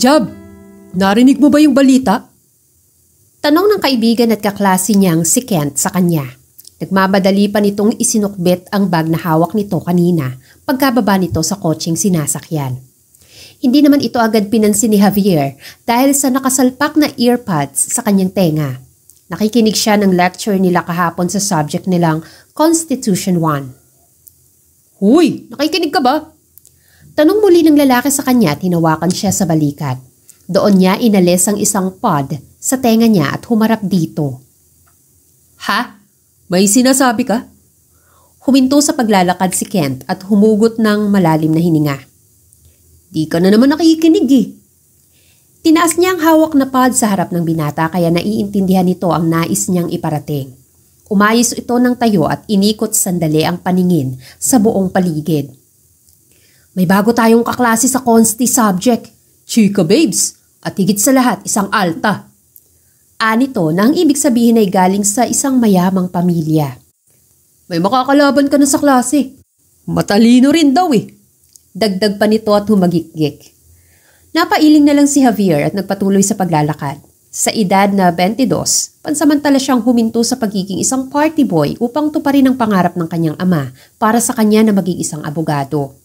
Jab, narinig mo ba yung balita? Tanong ng kaibigan at kaklase niyang si Kent sa kanya. Nagmamadali pa nitong isinukbit ang bag na hawak nito kanina pagkababa nito sa kotseng sinasakyan. Hindi naman ito agad pinansin ni Javier dahil sa nakasalpak na earpads sa kanyang tenga. Nakikinig siya ng lecture nila kahapon sa subject nilang Constitution 1. Huy! Nakikinig ka ba? Tanong muli ng lalaki sa kanya at hinawakan siya sa balikat. Doon niya inalis ang isang pod sa tenga niya at humarap dito. Ha? May sinasabi ka? Huminto sa paglalakad si Kent at humugot ng malalim na hininga. Di ka na naman nakikinig eh. Tinaas niya ang hawak na pod sa harap ng binata kaya naiintindihan nito ang nais niyang iparating. Umayos ito ng tayo at inikot sandali ang paningin sa buong paligid. May bago tayong kaklase sa consti subject, chika babes, at higit sa lahat isang alta. Anito na ang ibig sabihin ay galing sa isang mayamang pamilya. May makakalaban ka na sa klase. Matalino rin daw eh. Dagdag pa nito at humagikgik. Napailing na lang si Javier at nagpatuloy sa paglalakad. Sa edad na 22, pansamantala siyang huminto sa pagiging isang party boy upang tuparin ang pangarap ng kanyang ama para sa kanya na maging isang abogado.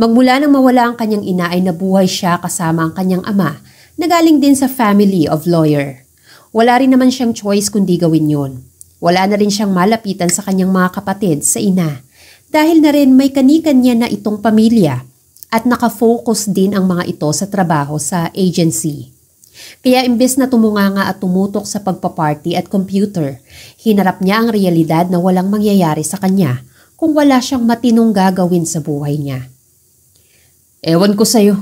Magmula nang mawala ang kanyang ina ay nabuhay siya kasama ang kanyang ama na galing din sa family of lawyer. Wala rin naman siyang choice kundi gawin yon. Wala na rin siyang malapitan sa kanyang mga kapatid sa ina dahil na rin may kanikanya na itong pamilya at nakafocus din ang mga ito sa trabaho sa agency. Kaya imbes na tumunga nga at tumutok sa pagpaparty at computer, hinarap niya ang realidad na walang mangyayari sa kanya kung wala siyang matinong gagawin sa buhay niya. Ewan ko sa'yo.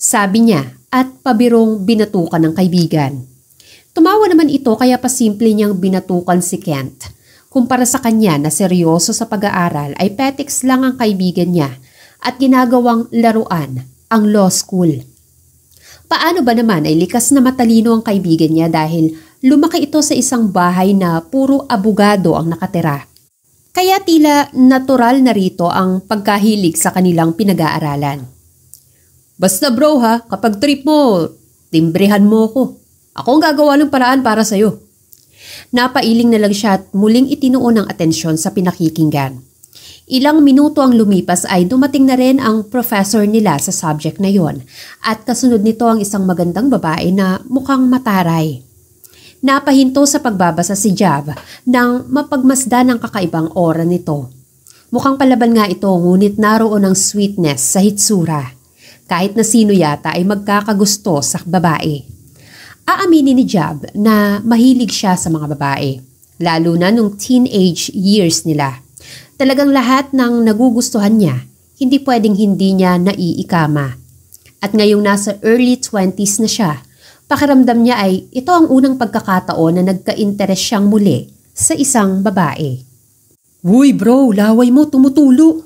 Sabi niya at pabirong binatukan ng kaibigan. Tumawa naman ito kaya pasimple niyang binatukan si Kent. Kumpara sa kanya na seryoso sa pag-aaral ay petics lang ang kaibigan niya at ginagawang laruan ang law school. Paano ba naman ay likas na matalino ang kaibigan niya dahil lumaki ito sa isang bahay na puro abogado ang nakatira. Kaya tila natural na rito ang pagkahilig sa kanilang pinag-aaralan. Basta bro ha, kapag trip mo, timbrehan mo ako. Ako ang gagawa ng paraan para sa'yo. Napailing na lang siya at muling itinuon ang atensyon sa pinakikinggan. Ilang minuto ang lumipas ay dumating na rin ang professor nila sa subject na yon at kasunod nito ang isang magandang babae na mukhang mataray. Napahinto sa pagbabasa si Jab nang mapagmasda ng kakaibang aura nito. Mukhang palaban nga ito ngunit naroon ang sweetness sa hitsura. Kahit na sino yata ay magkakagusto sa babae. Aaminin ni Jab na mahilig siya sa mga babae, lalo na nung teenage years nila. Talagang lahat ng nagugustuhan niya, hindi pwedeng hindi niya naiikama. At ngayong nasa early 20s na siya, Pakiramdam niya ay ito ang unang pagkakataon na nagka interest siyang muli sa isang babae. Uy bro, laway mo, tumutulo!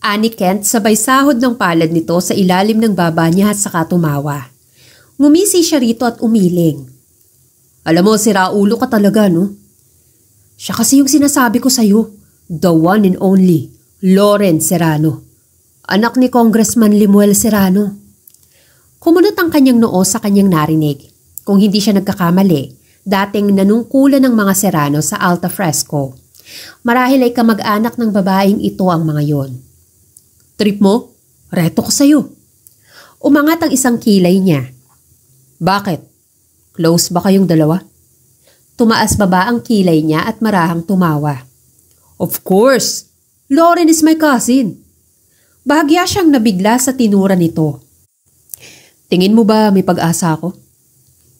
Ani Kent sabay sahod ng palad nito sa ilalim ng baba niya at saka tumawa. Ngumisi siya rito at umiling. Alam mo, si Raulo ka talaga, no? Siya kasi yung sinasabi ko sa'yo. The one and only, Lauren Serrano. Anak ni Congressman Limuel Serrano. Kumunot ang kanyang noo sa kanyang narinig. Kung hindi siya nagkakamali, dating nanungkulan ng mga Serrano sa Alta Fresco. Marahil ay kamag-anak ng babaeng ito ang mga yon. Trip mo? Reto ko sa'yo. Umangat ang isang kilay niya. Bakit? Close ba kayong dalawa? Tumaas baba ang kilay niya at marahang tumawa. Of course! Lauren is my cousin. Bahagya siyang nabigla sa tinura nito. Tingin mo ba may pag-asa ako?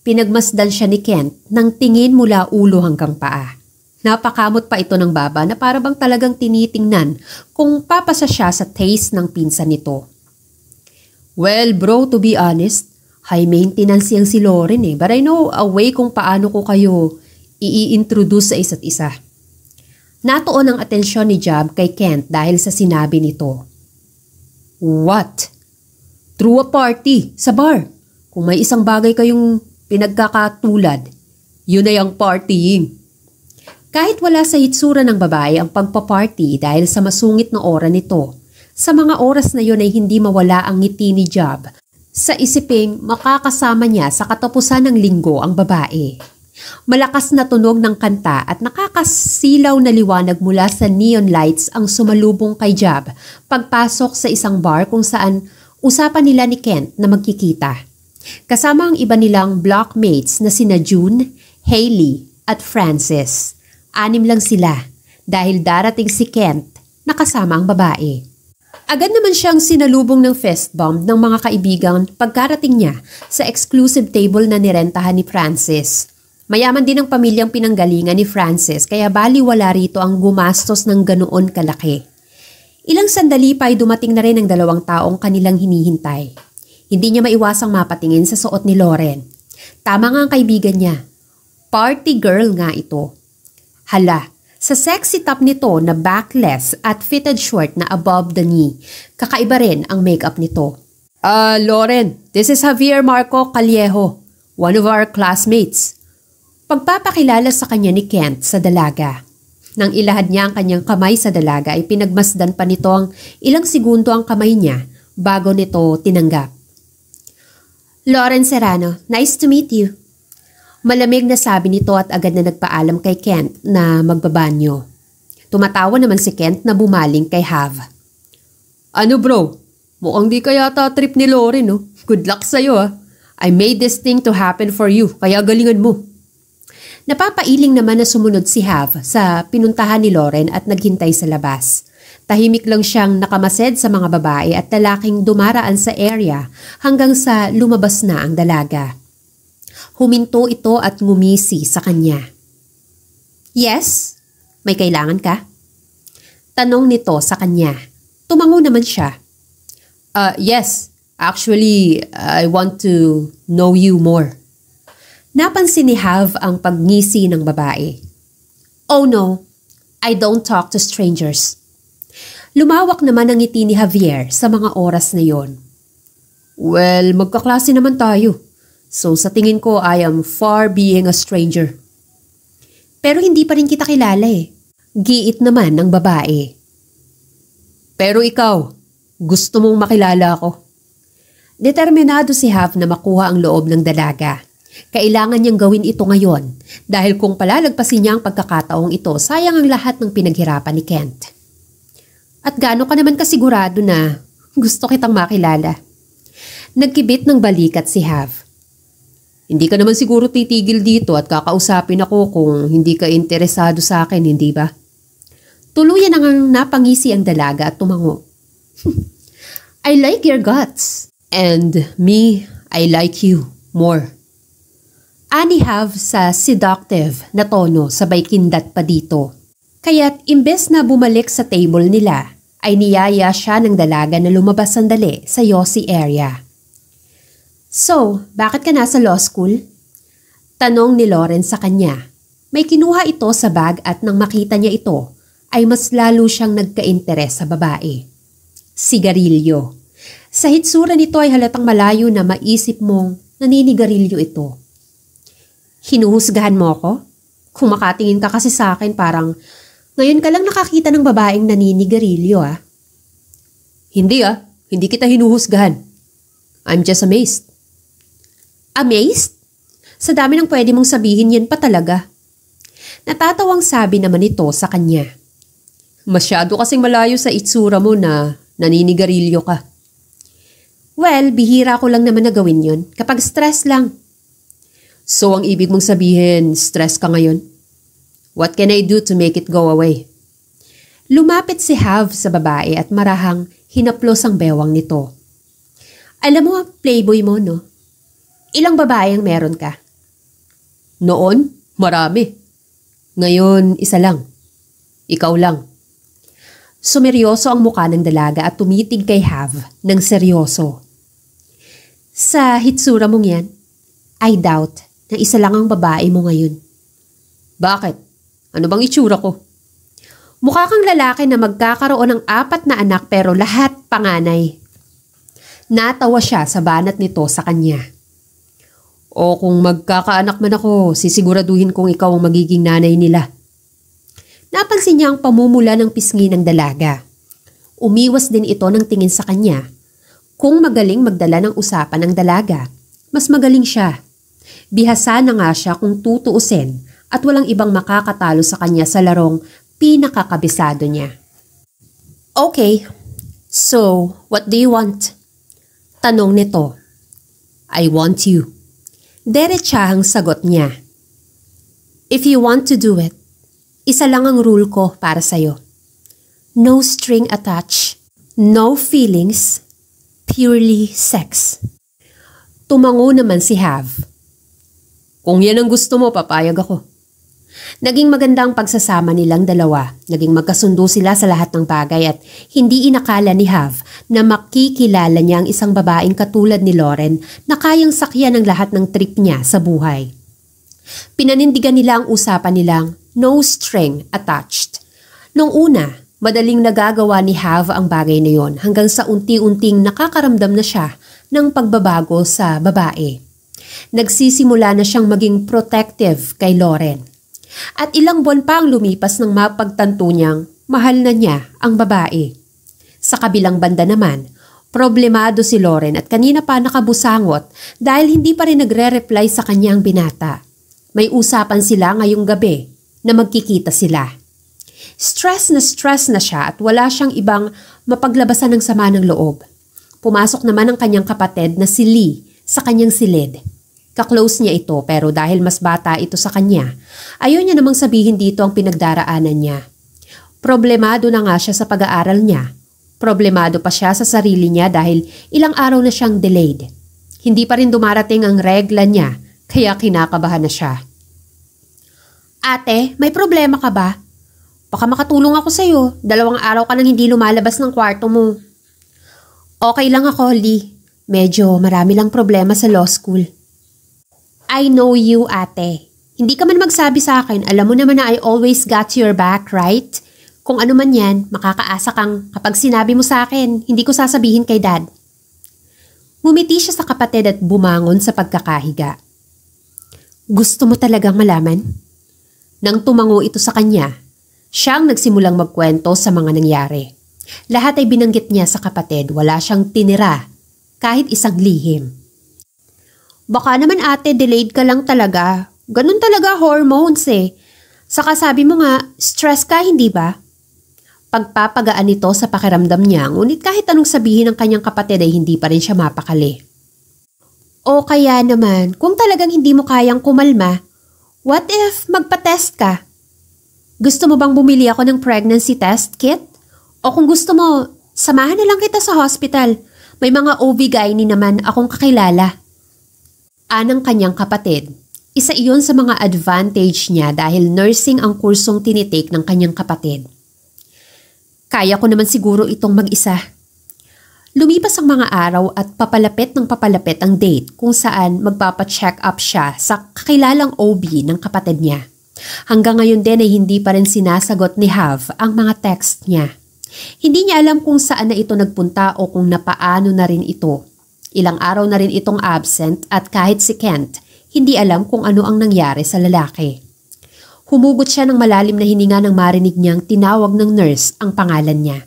Pinagmasdan siya ni Kent nang tingin mula ulo hanggang paa. Napakamot pa ito ng baba na para bang talagang tinitingnan kung papasa siya sa taste ng pinsan nito. Well bro, to be honest, high maintenance yang si Lauren eh. But I know a way kung paano ko kayo i-introduce sa isa't isa. Natuon ang atensyon ni Job kay Kent dahil sa sinabi nito. What? through a party sa bar. Kung may isang bagay kayong pinagkakatulad, yun ay ang partying. Kahit wala sa hitsura ng babae ang pagpaparty dahil sa masungit na oras nito, sa mga oras na yun ay hindi mawala ang ngiti ni Job sa isiping makakasama niya sa katapusan ng linggo ang babae. Malakas na tunog ng kanta at nakakasilaw na liwanag mula sa neon lights ang sumalubong kay Job pagpasok sa isang bar kung saan usapan nila ni Kent na magkikita. Kasama ang iba nilang blockmates na sina June, Hailey at Frances. Anim lang sila dahil darating si Kent na kasama ang babae. Agad naman siyang sinalubong ng fest bomb ng mga kaibigan pagkarating niya sa exclusive table na nirentahan ni Francis. Mayaman din ang pamilyang pinanggalingan ni Francis kaya baliwala rito ang gumastos ng ganoon kalaki. Ilang sandali pa ay dumating na rin ang dalawang taong kanilang hinihintay. Hindi niya maiwasang mapatingin sa suot ni Loren. Tama nga ang kaibigan niya. Party girl nga ito. Hala, sa sexy top nito na backless at fitted short na above the knee, kakaiba rin ang makeup nito. Ah, uh, Loren, this is Javier Marco Callejo, one of our classmates. Pagpapakilala sa kanya ni Kent sa dalaga. Nang ilahad niya ang kanyang kamay sa dalaga ay pinagmasdan pa nito ang ilang segundo ang kamay niya bago nito tinanggap. Lauren Serrano, nice to meet you. Malamig na sabi nito at agad na nagpaalam kay Kent na magbabanyo. Tumatawa naman si Kent na bumaling kay Hav. Ano bro? Mukhang di kaya yata trip ni Lauren no? Good luck sa'yo ah. I made this thing to happen for you, kaya galingan mo. Napapailing naman na sumunod si Hav sa pinuntahan ni Loren at naghintay sa labas. Tahimik lang siyang nakamased sa mga babae at lalaking dumaraan sa area hanggang sa lumabas na ang dalaga. Huminto ito at ngumisi sa kanya. Yes? May kailangan ka? Tanong nito sa kanya. Tumango naman siya. Uh, yes, actually, I want to know you more. Napansin ni Hav ang pagngisi ng babae. Oh no, I don't talk to strangers. Lumawak naman ang ngiti ni Javier sa mga oras na yon. Well, magkaklase naman tayo. So sa tingin ko, I am far being a stranger. Pero hindi pa rin kita kilala eh. Giit naman ng babae. Pero ikaw, gusto mong makilala ako. Determinado si Hav na makuha ang loob ng dalaga kailangan niyang gawin ito ngayon dahil kung palalagpasin niya ang pagkakataong ito, sayang ang lahat ng pinaghirapan ni Kent. At gaano ka naman kasigurado na gusto kitang makilala. Nagkibit ng balikat si Hav. Hindi ka naman siguro titigil dito at kakausapin ako kung hindi ka interesado sa akin, hindi ba? Tuluyan ang napangisi ang dalaga at tumango. I like your guts. And me, I like you more. Ani have sa seductive na tono sabay kindat pa dito. Kaya't imbes na bumalik sa table nila, ay niyaya siya ng dalaga na lumabas sandali sa Yossi area. So, bakit ka nasa law school? Tanong ni Lauren sa kanya. May kinuha ito sa bag at nang makita niya ito, ay mas lalo siyang nagka-interes sa babae. Sigarilyo. Sa hitsura nito ay halatang malayo na maisip mong naninigarilyo ito. Hinuhusgahan mo ako? Kung makatingin ka kasi sa akin parang, ngayon ka lang nakakita ng babaeng naninigarilyo ah. Hindi ah, hindi kita hinuhusgahan. I'm just amazed. Amazed? Sa dami ng pwede mong sabihin yan pa talaga. Natatawang sabi naman ito sa kanya. Masyado kasing malayo sa itsura mo na naninigarilyo ka. Well, bihira ko lang naman na gawin yon kapag stress lang. So ang ibig mong sabihin, stress ka ngayon? What can I do to make it go away? Lumapit si Hav sa babae at marahang hinaplos ang bewang nito. Alam mo, playboy mo, no? Ilang babae ang meron ka? Noon, marami. Ngayon, isa lang. Ikaw lang. Sumeryoso ang mukha ng dalaga at tumitig kay Hav ng seryoso. Sa hitsura mong yan, I doubt na isa lang ang babae mo ngayon. Bakit? Ano bang itsura ko? Mukha kang lalaki na magkakaroon ng apat na anak pero lahat panganay. Natawa siya sa banat nito sa kanya. O kung magkakaanak man ako, sisiguraduhin kong ikaw ang magiging nanay nila. Napansin niya ang pamumula ng pisngi ng dalaga. Umiwas din ito ng tingin sa kanya. Kung magaling magdala ng usapan ng dalaga, mas magaling siya. Bihasa na nga siya kung tutuusin at walang ibang makakatalo sa kanya sa larong pinakakabisado niya. Okay, so what do you want? Tanong nito. I want you. Derechahang sagot niya. If you want to do it, isa lang ang rule ko para sa'yo. No string attached, no feelings, purely sex. Tumango naman si Have. Kung yan ang gusto mo, papayag ako. Naging maganda ang pagsasama nilang dalawa. Naging magkasundo sila sa lahat ng bagay at hindi inakala ni Hav na makikilala niya ang isang babaeng katulad ni Loren na kayang sakyan ang lahat ng trip niya sa buhay. Pinanindigan nila ang usapan nilang no string attached. Nung una, madaling nagagawa ni Hav ang bagay na yon hanggang sa unti-unting nakakaramdam na siya ng pagbabago sa babae. Nagsisimula na siyang maging protective kay Loren. At ilang buwan pa ang lumipas nang mapagtanto niyang mahal na niya ang babae. Sa kabilang banda naman, problemado si Loren at kanina pa nakabusangot dahil hindi pa rin nagre-reply sa kanyang binata. May usapan sila ngayong gabi na magkikita sila. Stress na stress na siya at wala siyang ibang mapaglabasan ng sama ng loob. Pumasok naman ang kanyang kapatid na si Lee sa kanyang silid. Kaklose niya ito pero dahil mas bata ito sa kanya, ayaw niya namang sabihin dito ang pinagdaraanan niya. Problemado na nga siya sa pag-aaral niya. Problemado pa siya sa sarili niya dahil ilang araw na siyang delayed. Hindi pa rin dumarating ang regla niya kaya kinakabahan na siya. Ate, may problema ka ba? Baka makatulong ako sa'yo. Dalawang araw ka nang hindi lumalabas ng kwarto mo. Okay lang ako, Lee. Medyo marami lang problema sa law school. I know you, ate. Hindi ka man magsabi sa akin, alam mo naman na I always got your back, right? Kung ano man yan, makakaasa kang kapag sinabi mo sa akin, hindi ko sasabihin kay dad. Mumiti siya sa kapatid at bumangon sa pagkakahiga. Gusto mo talagang malaman? Nang tumango ito sa kanya, siya ang nagsimulang magkwento sa mga nangyari. Lahat ay binanggit niya sa kapatid, wala siyang tinira kahit isang lihim. Baka naman ate, delayed ka lang talaga. Ganun talaga hormones eh. Saka sabi mo nga, stress ka hindi ba? Pagpapagaan nito sa pakiramdam niya, ngunit kahit anong sabihin ng kanyang kapatid ay hindi pa rin siya mapakali. O kaya naman, kung talagang hindi mo kayang kumalma, what if magpa-test ka? Gusto mo bang bumili ako ng pregnancy test kit? O kung gusto mo, samahan na lang kita sa hospital may mga OB gynae naman akong kakilala. Anang kanyang kapatid, isa iyon sa mga advantage niya dahil nursing ang kursong tinitake ng kanyang kapatid. Kaya ko naman siguro itong mag-isa. Lumipas ang mga araw at papalapit ng papalapit ang date kung saan magpapacheck up siya sa kakilalang OB ng kapatid niya. Hanggang ngayon din ay hindi pa rin sinasagot ni Hav ang mga text niya. Hindi niya alam kung saan na ito nagpunta o kung napaano na rin ito. Ilang araw na rin itong absent at kahit si Kent, hindi alam kung ano ang nangyari sa lalaki. Humugot siya ng malalim na hininga nang marinig niyang tinawag ng nurse ang pangalan niya.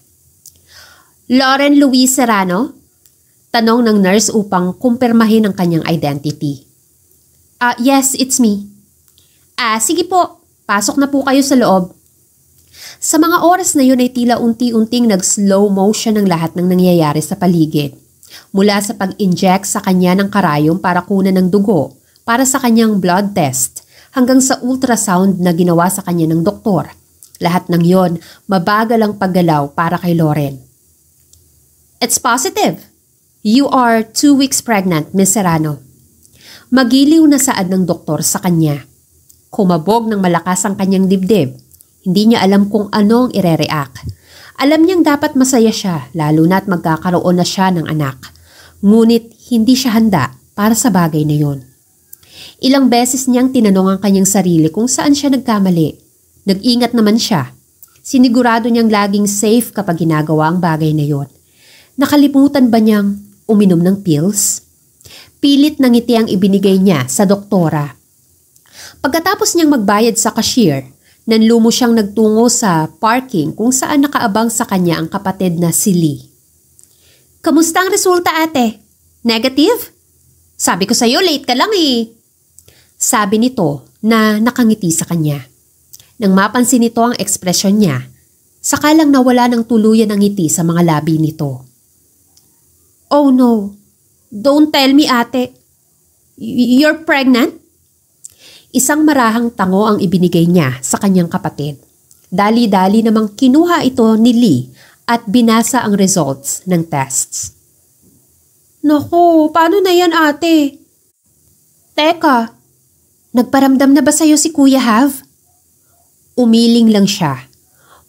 Lauren Louise Serrano? Tanong ng nurse upang kumpirmahin ang kanyang identity. Ah, uh, yes, it's me. Ah, sige po. Pasok na po kayo sa loob. Sa mga oras na yun ay tila unti-unting nag-slow motion ang lahat ng nangyayari sa paligid. Mula sa pag-inject sa kanya ng karayom para kunan ng dugo, para sa kanyang blood test, hanggang sa ultrasound na ginawa sa kanya ng doktor. Lahat ng yon, mabagal ang paggalaw para kay Loren. It's positive. You are two weeks pregnant, Miss Serrano. Magiliw na saad ng doktor sa kanya. Kumabog ng malakas ang kanyang dibdib hindi niya alam kung ano ang ire-react. Alam niyang dapat masaya siya lalo na't magkakaroon na siya ng anak. Ngunit hindi siya handa para sa bagay na yon. Ilang beses niyang tinanong ang kanyang sarili kung saan siya nagkamali. Nag-ingat naman siya. Sinigurado niyang laging safe kapag ginagawa ang bagay na yon. Nakalimutan ba niyang uminom ng pills? Pilit ng ngiti ang ibinigay niya sa doktora. Pagkatapos niyang magbayad sa cashier, Nanlumo siyang nagtungo sa parking kung saan nakaabang sa kanya ang kapatid na si Lee. Kamusta ang resulta ate? Negative? Sabi ko sa'yo late ka lang eh. Sabi nito na nakangiti sa kanya. Nang mapansin nito ang ekspresyon niya, saka lang nawala ng tuluyan ang ngiti sa mga labi nito. Oh no, don't tell me ate. You're pregnant? Isang marahang tango ang ibinigay niya sa kanyang kapatid. Dali-dali namang kinuha ito ni Lee at binasa ang results ng tests. Naku, paano na yan ate? Teka, nagparamdam na ba sa'yo si Kuya Hav? Umiling lang siya.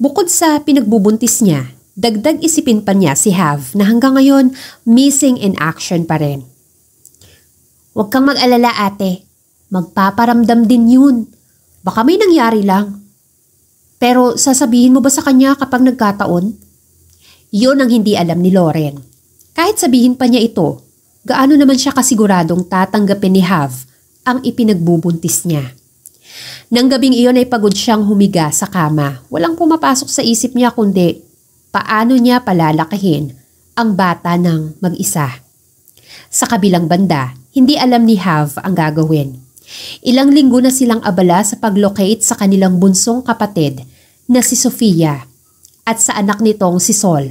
Bukod sa pinagbubuntis niya, dagdag isipin pa niya si Hav na hanggang ngayon missing in action pa rin. Huwag kang mag-alala ate, Magpaparamdam din yun. Baka may nangyari lang. Pero sasabihin mo ba sa kanya kapag nagkataon? Yun ang hindi alam ni Loren. Kahit sabihin pa niya ito, gaano naman siya kasiguradong tatanggapin ni Hav ang ipinagbubuntis niya. Nang gabing iyon ay pagod siyang humiga sa kama. Walang pumapasok sa isip niya kundi paano niya palalakihin ang bata ng mag-isa. Sa kabilang banda, hindi alam ni Hav ang gagawin. Ilang linggo na silang abala sa paglocate sa kanilang bunsong kapatid na si Sofia at sa anak nitong si Sol.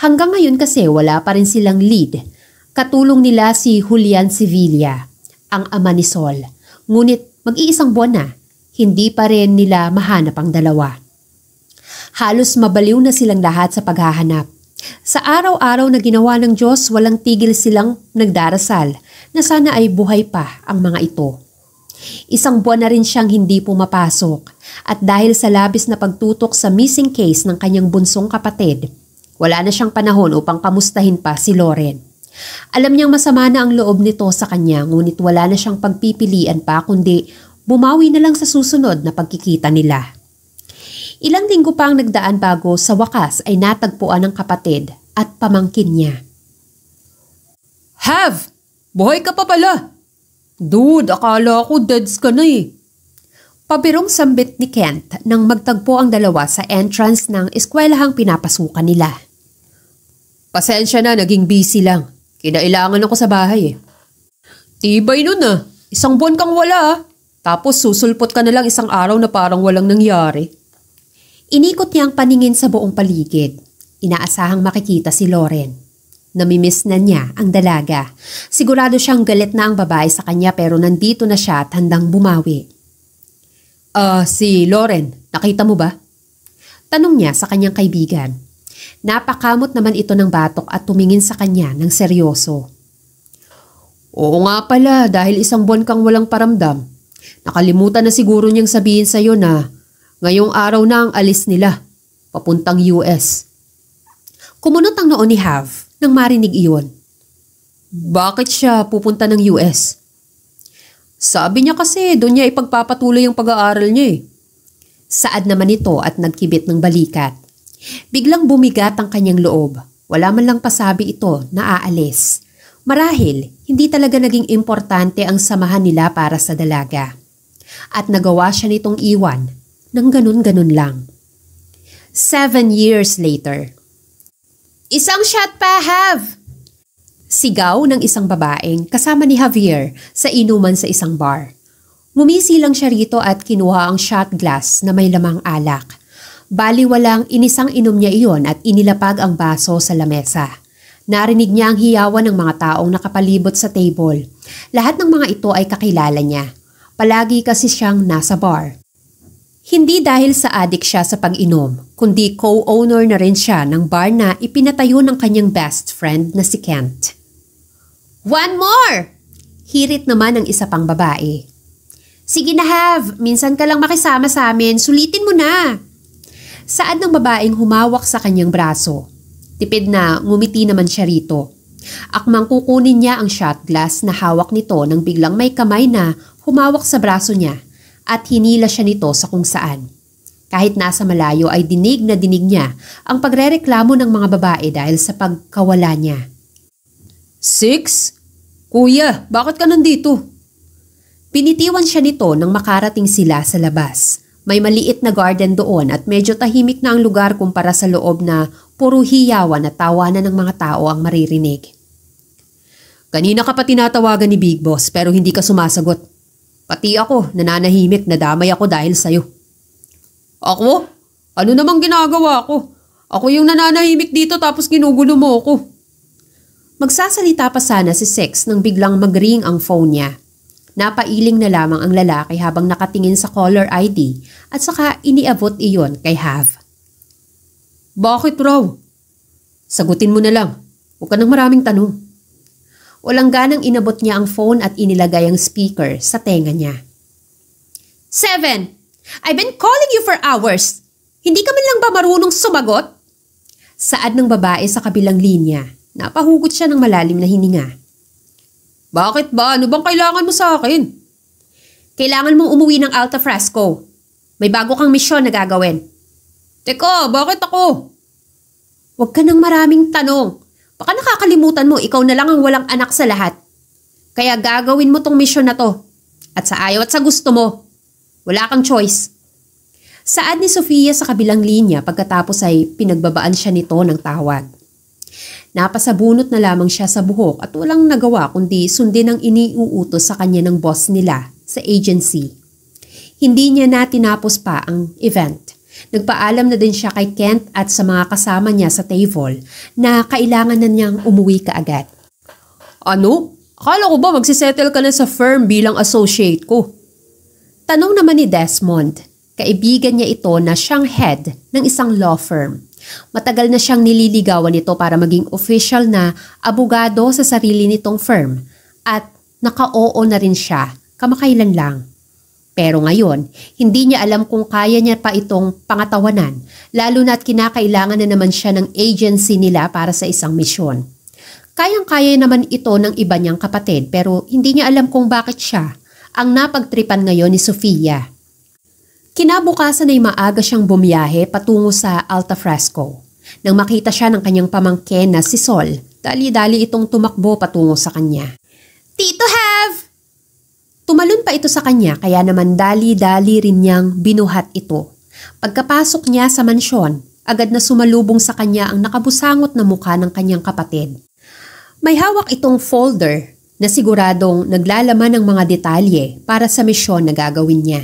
Hanggang ngayon kasi wala pa rin silang lead. Katulong nila si Julian Sevilla, ang ama ni Sol. Ngunit mag-iisang buwan na, hindi pa rin nila mahanap ang dalawa. Halos mabaliw na silang lahat sa paghahanap. Sa araw-araw na ginawa ng Diyos, walang tigil silang nagdarasal na sana ay buhay pa ang mga ito. Isang buwan na rin siyang hindi pumapasok at dahil sa labis na pagtutok sa missing case ng kanyang bunsong kapatid, wala na siyang panahon upang kamustahin pa si Loren. Alam niyang masama na ang loob nito sa kanya ngunit wala na siyang pagpipilian pa kundi bumawi na lang sa susunod na pagkikita nila. Ilang linggo pa ang nagdaan bago sa wakas ay natagpuan ng kapatid at pamangkin niya. Have! Buhay ka pa pala! Dude, akala ko deads ka na eh. Pabirong sambit ni Kent nang magtagpo ang dalawa sa entrance ng eskwelahang pinapasukan nila. Pasensya na, naging busy lang. Kinailangan ako sa bahay eh. Tibay nun ah. Isang buwan kang wala ah. Tapos susulpot ka na lang isang araw na parang walang nangyari. Inikot niya ang paningin sa buong paligid. Inaasahang makikita si Loren. Namimiss na niya ang dalaga. Sigurado siyang galit na ang babae sa kanya pero nandito na siya at handang bumawi. Ah, uh, si Loren, nakita mo ba? Tanong niya sa kanyang kaibigan. Napakamot naman ito ng batok at tumingin sa kanya ng seryoso. Oo nga pala dahil isang buwan kang walang paramdam. Nakalimutan na siguro niyang sabihin sa iyo na ngayong araw na ang alis nila, papuntang US. Kumunot ang noon ni Hav nang marinig iyon. Bakit siya pupunta ng US? Sabi niya kasi doon niya ipagpapatuloy ang pag-aaral niya eh. Saad naman ito at nagkibit ng balikat. Biglang bumigat ang kanyang loob. Wala man lang pasabi ito na aalis. Marahil, hindi talaga naging importante ang samahan nila para sa dalaga. At nagawa siya nitong iwan, nang ganun-ganun lang. Seven years later. Isang shot pa, Have! Sigaw ng isang babaeng kasama ni Javier sa inuman sa isang bar. Ngumisi lang siya rito at kinuha ang shot glass na may lamang alak. Baliwalang inisang inom niya iyon at inilapag ang baso sa lamesa. Narinig niya ang hiyawan ng mga taong nakapalibot sa table. Lahat ng mga ito ay kakilala niya. Palagi kasi siyang nasa bar. Hindi dahil sa adik siya sa pag-inom, kundi co-owner na rin siya ng bar na ipinatayo ng kanyang best friend na si Kent. One more! Hirit naman ng isa pang babae. Sige na have, minsan ka lang makisama sa amin, sulitin mo na! Saad ng babaeng humawak sa kanyang braso. Tipid na, ngumiti naman siya rito. Akmang kukunin niya ang shot glass na hawak nito nang biglang may kamay na humawak sa braso niya at hinila siya nito sa kung saan. Kahit nasa malayo ay dinig na dinig niya ang pagrereklamo ng mga babae dahil sa pagkawala niya. Six? Kuya, bakit ka nandito? Pinitiwan siya nito nang makarating sila sa labas. May maliit na garden doon at medyo tahimik na ang lugar kumpara sa loob na puro hiyawan at tawanan ng mga tao ang maririnig. Kanina ka pa tinatawagan ni Big Boss pero hindi ka sumasagot. Pati ako, nananahimik, nadamay ako dahil sa'yo. Ako? Ano namang ginagawa ko? Ako yung nananahimik dito tapos ginugulo mo ako. Magsasalita pa sana si Sex nang biglang magring ang phone niya. Napailing na lamang ang lalaki habang nakatingin sa caller ID at saka iniabot iyon kay Hav. Bakit raw? Sagutin mo na lang. Huwag ka ng maraming tanong. Walang ganang inabot niya ang phone at inilagay ang speaker sa tenga niya. Seven! I've been calling you for hours! Hindi ka man lang ba marunong sumagot? Saad ng babae sa kabilang linya. Napahugot siya ng malalim na hininga. Bakit ba? Ano bang kailangan mo sa akin? Kailangan mong umuwi ng Alta Fresco. May bago kang misyon na gagawin. Teko, bakit ako? Huwag ka ng maraming tanong. Baka nakakalimutan mo, ikaw na lang ang walang anak sa lahat. Kaya gagawin mo tong misyon na to. At sa ayaw at sa gusto mo. Wala kang choice. Saad ni Sofia sa kabilang linya pagkatapos ay pinagbabaan siya nito ng tawad. Napasabunot na lamang siya sa buhok at walang nagawa kundi sundin ang iniuutos sa kanya ng boss nila sa agency. Hindi niya na tinapos pa ang event. Nagpaalam na din siya kay Kent at sa mga kasama niya sa table na kailangan na niyang umuwi kaagad. Ano? Akala ko ba magsisettle ka na sa firm bilang associate ko? Tanong naman ni Desmond. Kaibigan niya ito na siyang head ng isang law firm. Matagal na siyang nililigawan ito para maging official na abogado sa sarili nitong firm at naka-oo na rin siya kamakailan lang. Pero ngayon, hindi niya alam kung kaya niya pa itong pangatawanan, lalo na at kinakailangan na naman siya ng agency nila para sa isang misyon. Kayang-kaya naman ito ng iba niyang kapatid pero hindi niya alam kung bakit siya ang napagtripan ngayon ni Sofia. Kinabukasan ay maaga siyang bumiyahe patungo sa Alta Fresco. Nang makita siya ng kanyang pamangkin na si Sol, dali-dali itong tumakbo patungo sa kanya. Tito Have! Tumalon pa ito sa kanya kaya naman dali-dali rin niyang binuhat ito. Pagkapasok niya sa mansyon, agad na sumalubong sa kanya ang nakabusangot na mukha ng kanyang kapatid. May hawak itong folder na siguradong naglalaman ng mga detalye para sa misyon na gagawin niya.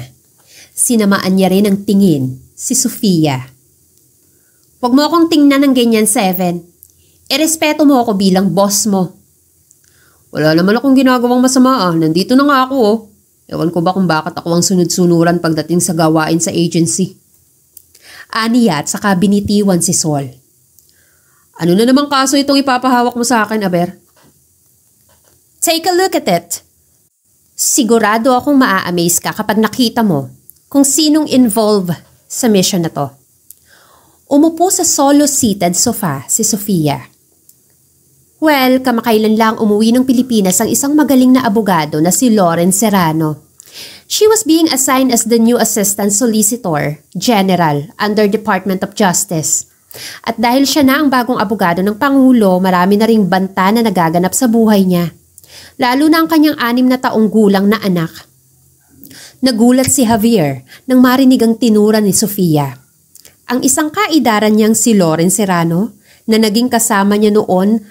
Sinamaan niya rin ang tingin si Sofia. Huwag mo akong tingnan ng ganyan, Seven. Irespeto mo ako bilang boss mo. Wala naman akong ginagawang masama ah, nandito na nga ako oh. Ewan ko ba kung bakit ako ang sunod-sunuran pagdating sa gawain sa agency. Aniya at saka binitiwan si Sol. Ano na naman kaso itong ipapahawak mo sa akin, Aber? Take a look at it. Sigurado akong maa-amaze ka kapag nakita mo kung sinong involved sa mission na to. Umupo sa solo-seated sofa si Sophia. Well, kamakailan lang umuwi ng Pilipinas ang isang magaling na abogado na si Lauren Serrano. She was being assigned as the new Assistant Solicitor General under Department of Justice. At dahil siya na ang bagong abogado ng Pangulo, marami na ring banta na nagaganap sa buhay niya. Lalo na ang kanyang anim na taong gulang na anak. Nagulat si Javier nang marinig ang tinura ni Sofia. Ang isang kaidaran niyang si Loren Serrano na naging kasama niya noon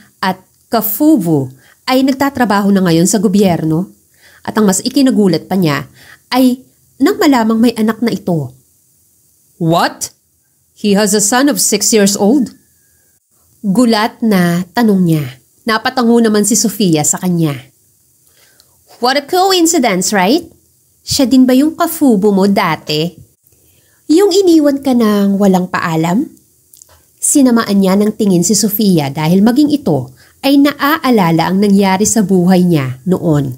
Kafubu ay nagtatrabaho na ngayon sa gobyerno at ang mas ikinagulat pa niya ay nang malamang may anak na ito. What? He has a son of six years old? Gulat na tanong niya. Napatango naman si Sofia sa kanya. What a coincidence, right? Siya din ba yung kafubo mo dati? Yung iniwan ka ng walang paalam? Sinamaan niya ng tingin si Sofia dahil maging ito ay naaalala ang nangyari sa buhay niya noon.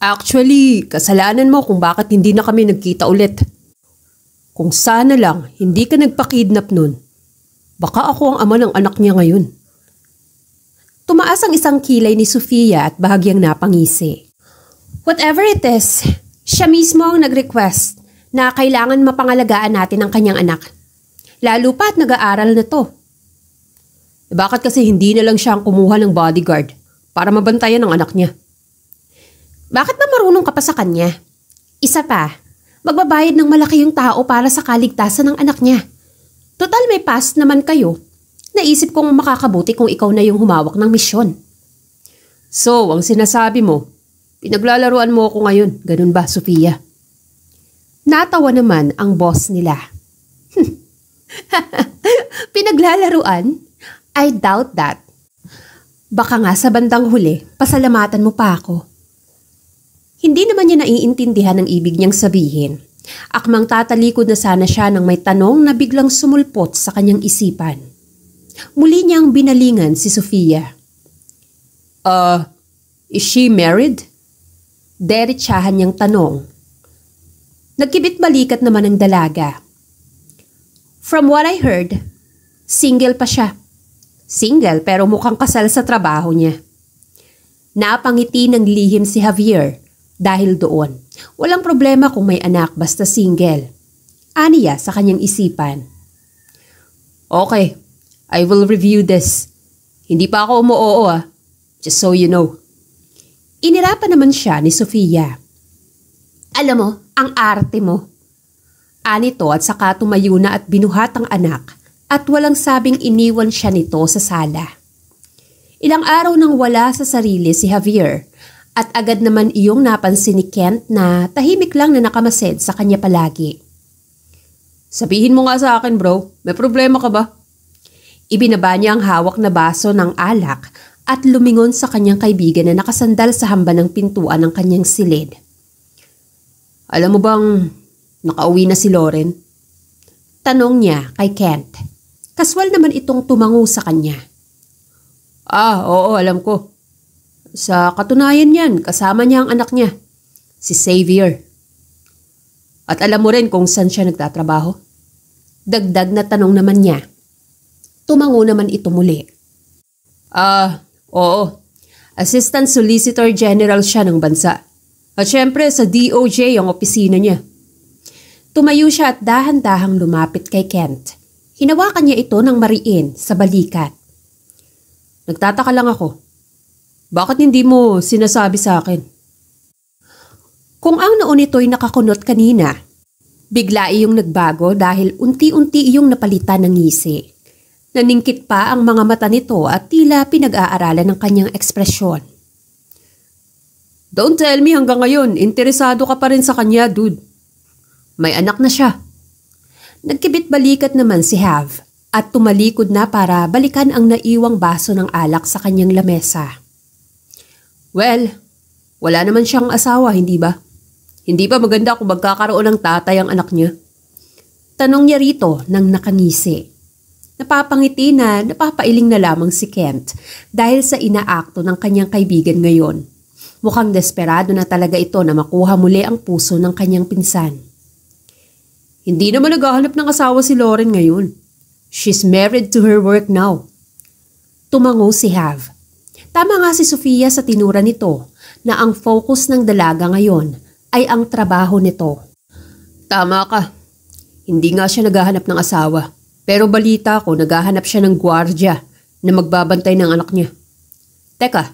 Actually, kasalanan mo kung bakit hindi na kami nagkita ulit. Kung sana lang hindi ka nagpakidnap noon, baka ako ang ama ng anak niya ngayon. Tumaas ang isang kilay ni Sofia at bahagyang napangisi. Whatever it is, siya mismo ang nag-request na kailangan mapangalagaan natin ang kanyang anak. Lalo pa at nag-aaral na to. Bakit kasi hindi na lang siya ang kumuha ng bodyguard para mabantayan ang anak niya? Bakit ba marunong ka pa sa kanya? Isa pa, magbabayad ng malaki yung tao para sa kaligtasan ng anak niya. Total may past naman kayo. Naisip kong makakabuti kung ikaw na yung humawak ng misyon. So, ang sinasabi mo, pinaglalaruan mo ako ngayon, ganun ba, Sofia? Natawa naman ang boss nila. Pinaglalaruan? I doubt that. Baka nga sa bandang huli, pasalamatan mo pa ako. Hindi naman niya naiintindihan ang ibig niyang sabihin. Akmang tatalikod na sana siya nang may tanong na biglang sumulpot sa kanyang isipan. Muli niyang binalingan si Sofia. Uh, ah, is she married? Derechahan niyang tanong. Nagkibit balikat naman ang dalaga. From what I heard, single pa siya. Single pero mukhang kasal sa trabaho niya. Napangiti ng lihim si Javier dahil doon. Walang problema kung may anak basta single. Aniya sa kanyang isipan. Okay, I will review this. Hindi pa ako umuoo ah. Just so you know. Inirapan naman siya ni Sofia. Alam mo, ang arte mo. Ani to at saka tumayo na at binuhat ang anak at walang sabing iniwan siya nito sa sala. Ilang araw nang wala sa sarili si Javier at agad naman iyong napansin ni Kent na tahimik lang na nakamased sa kanya palagi. Sabihin mo nga sa akin bro, may problema ka ba? Ibinaba niya ang hawak na baso ng alak at lumingon sa kanyang kaibigan na nakasandal sa hamba ng pintuan ng kanyang silid. Alam mo bang nakauwi na si Loren? Tanong niya kay Kent. Kaswal naman itong tumango sa kanya. Ah, oo, alam ko. Sa katunayan yan, kasama niya ang anak niya, si Xavier. At alam mo rin kung saan siya nagtatrabaho? Dagdag na tanong naman niya. Tumango naman ito muli. Ah, oo. Assistant Solicitor General siya ng bansa. At syempre sa DOJ ang opisina niya. Tumayo siya at dahan-dahang lumapit kay Kent. Hinawakan niya ito ng mariin sa balikat. Nagtataka lang ako. Bakit hindi mo sinasabi sa akin? Kung ang noon ito'y nakakunot kanina, bigla iyong nagbago dahil unti-unti iyong napalitan ng ngisi. Naningkit pa ang mga mata nito at tila pinag-aaralan ng kanyang ekspresyon. Don't tell me hanggang ngayon, interesado ka pa rin sa kanya, dude. May anak na siya. Nagkibit-balikat naman si Hav at tumalikod na para balikan ang naiwang baso ng alak sa kanyang lamesa. Well, wala naman siyang asawa, hindi ba? Hindi pa maganda kung magkakaroon ng tatay ang anak niya? Tanong niya rito nang nakangisi. Napapangiti na napapailing na lamang si Kent dahil sa inaakto ng kanyang kaibigan ngayon. Mukhang desperado na talaga ito na makuha muli ang puso ng kanyang pinsan. Hindi naman naghahanap ng asawa si Lauren ngayon. She's married to her work now. Tumango si Hav. Tama nga si Sofia sa tinura nito na ang focus ng dalaga ngayon ay ang trabaho nito. Tama ka. Hindi nga siya naghahanap ng asawa. Pero balita ko naghahanap siya ng gwardya na magbabantay ng anak niya. Teka,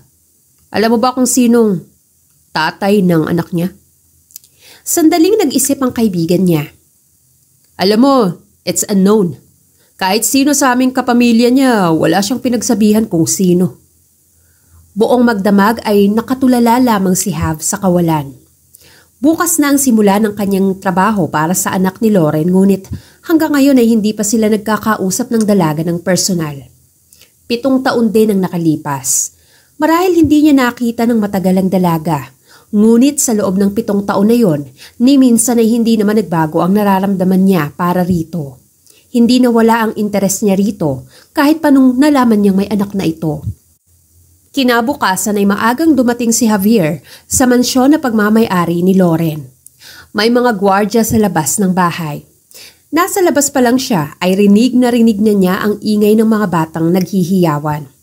alam mo ba kung sinong tatay ng anak niya? Sandaling nag-isip ang kaibigan niya. Alam mo, it's unknown. Kahit sino sa aming kapamilya niya, wala siyang pinagsabihan kung sino. Buong magdamag ay nakatulala lamang si Hav sa kawalan. Bukas na ang simula ng kanyang trabaho para sa anak ni Loren ngunit hanggang ngayon ay hindi pa sila nagkakausap ng dalaga ng personal. Pitong taon din ang nakalipas. Marahil hindi niya nakita ng matagal ang dalaga. Ngunit sa loob ng pitong taon na yon, ni minsan ay hindi naman nagbago ang nararamdaman niya para rito. Hindi nawala ang interes niya rito kahit pa nung nalaman niyang may anak na ito. Kinabukasan ay maagang dumating si Javier sa mansyon na pagmamayari ni Loren. May mga gwardya sa labas ng bahay. Nasa labas pa lang siya ay rinig na rinig na niya ang ingay ng mga batang naghihiyawan.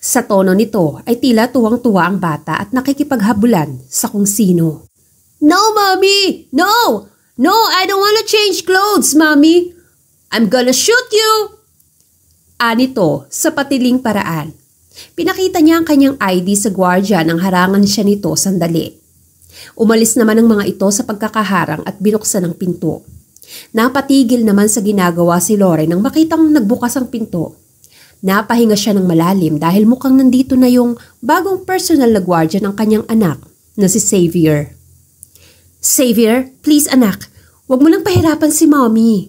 Sa tono nito ay tila tuwang-tuwa ang bata at nakikipaghabulan sa kung sino. No, mommy! No! No, I don't wanna change clothes, mommy! I'm gonna shoot you! Anito sa patiling paraan. Pinakita niya ang kanyang ID sa gwardya nang harangan siya nito sandali. Umalis naman ang mga ito sa pagkakaharang at binuksan ang pinto. Napatigil naman sa ginagawa si Lore nang makitang nagbukas ang pinto Napahinga siya ng malalim dahil mukhang nandito na yung bagong personal na gwardiya ng kanyang anak na si Xavier. Xavier, please anak, huwag mo lang pahirapan si mommy.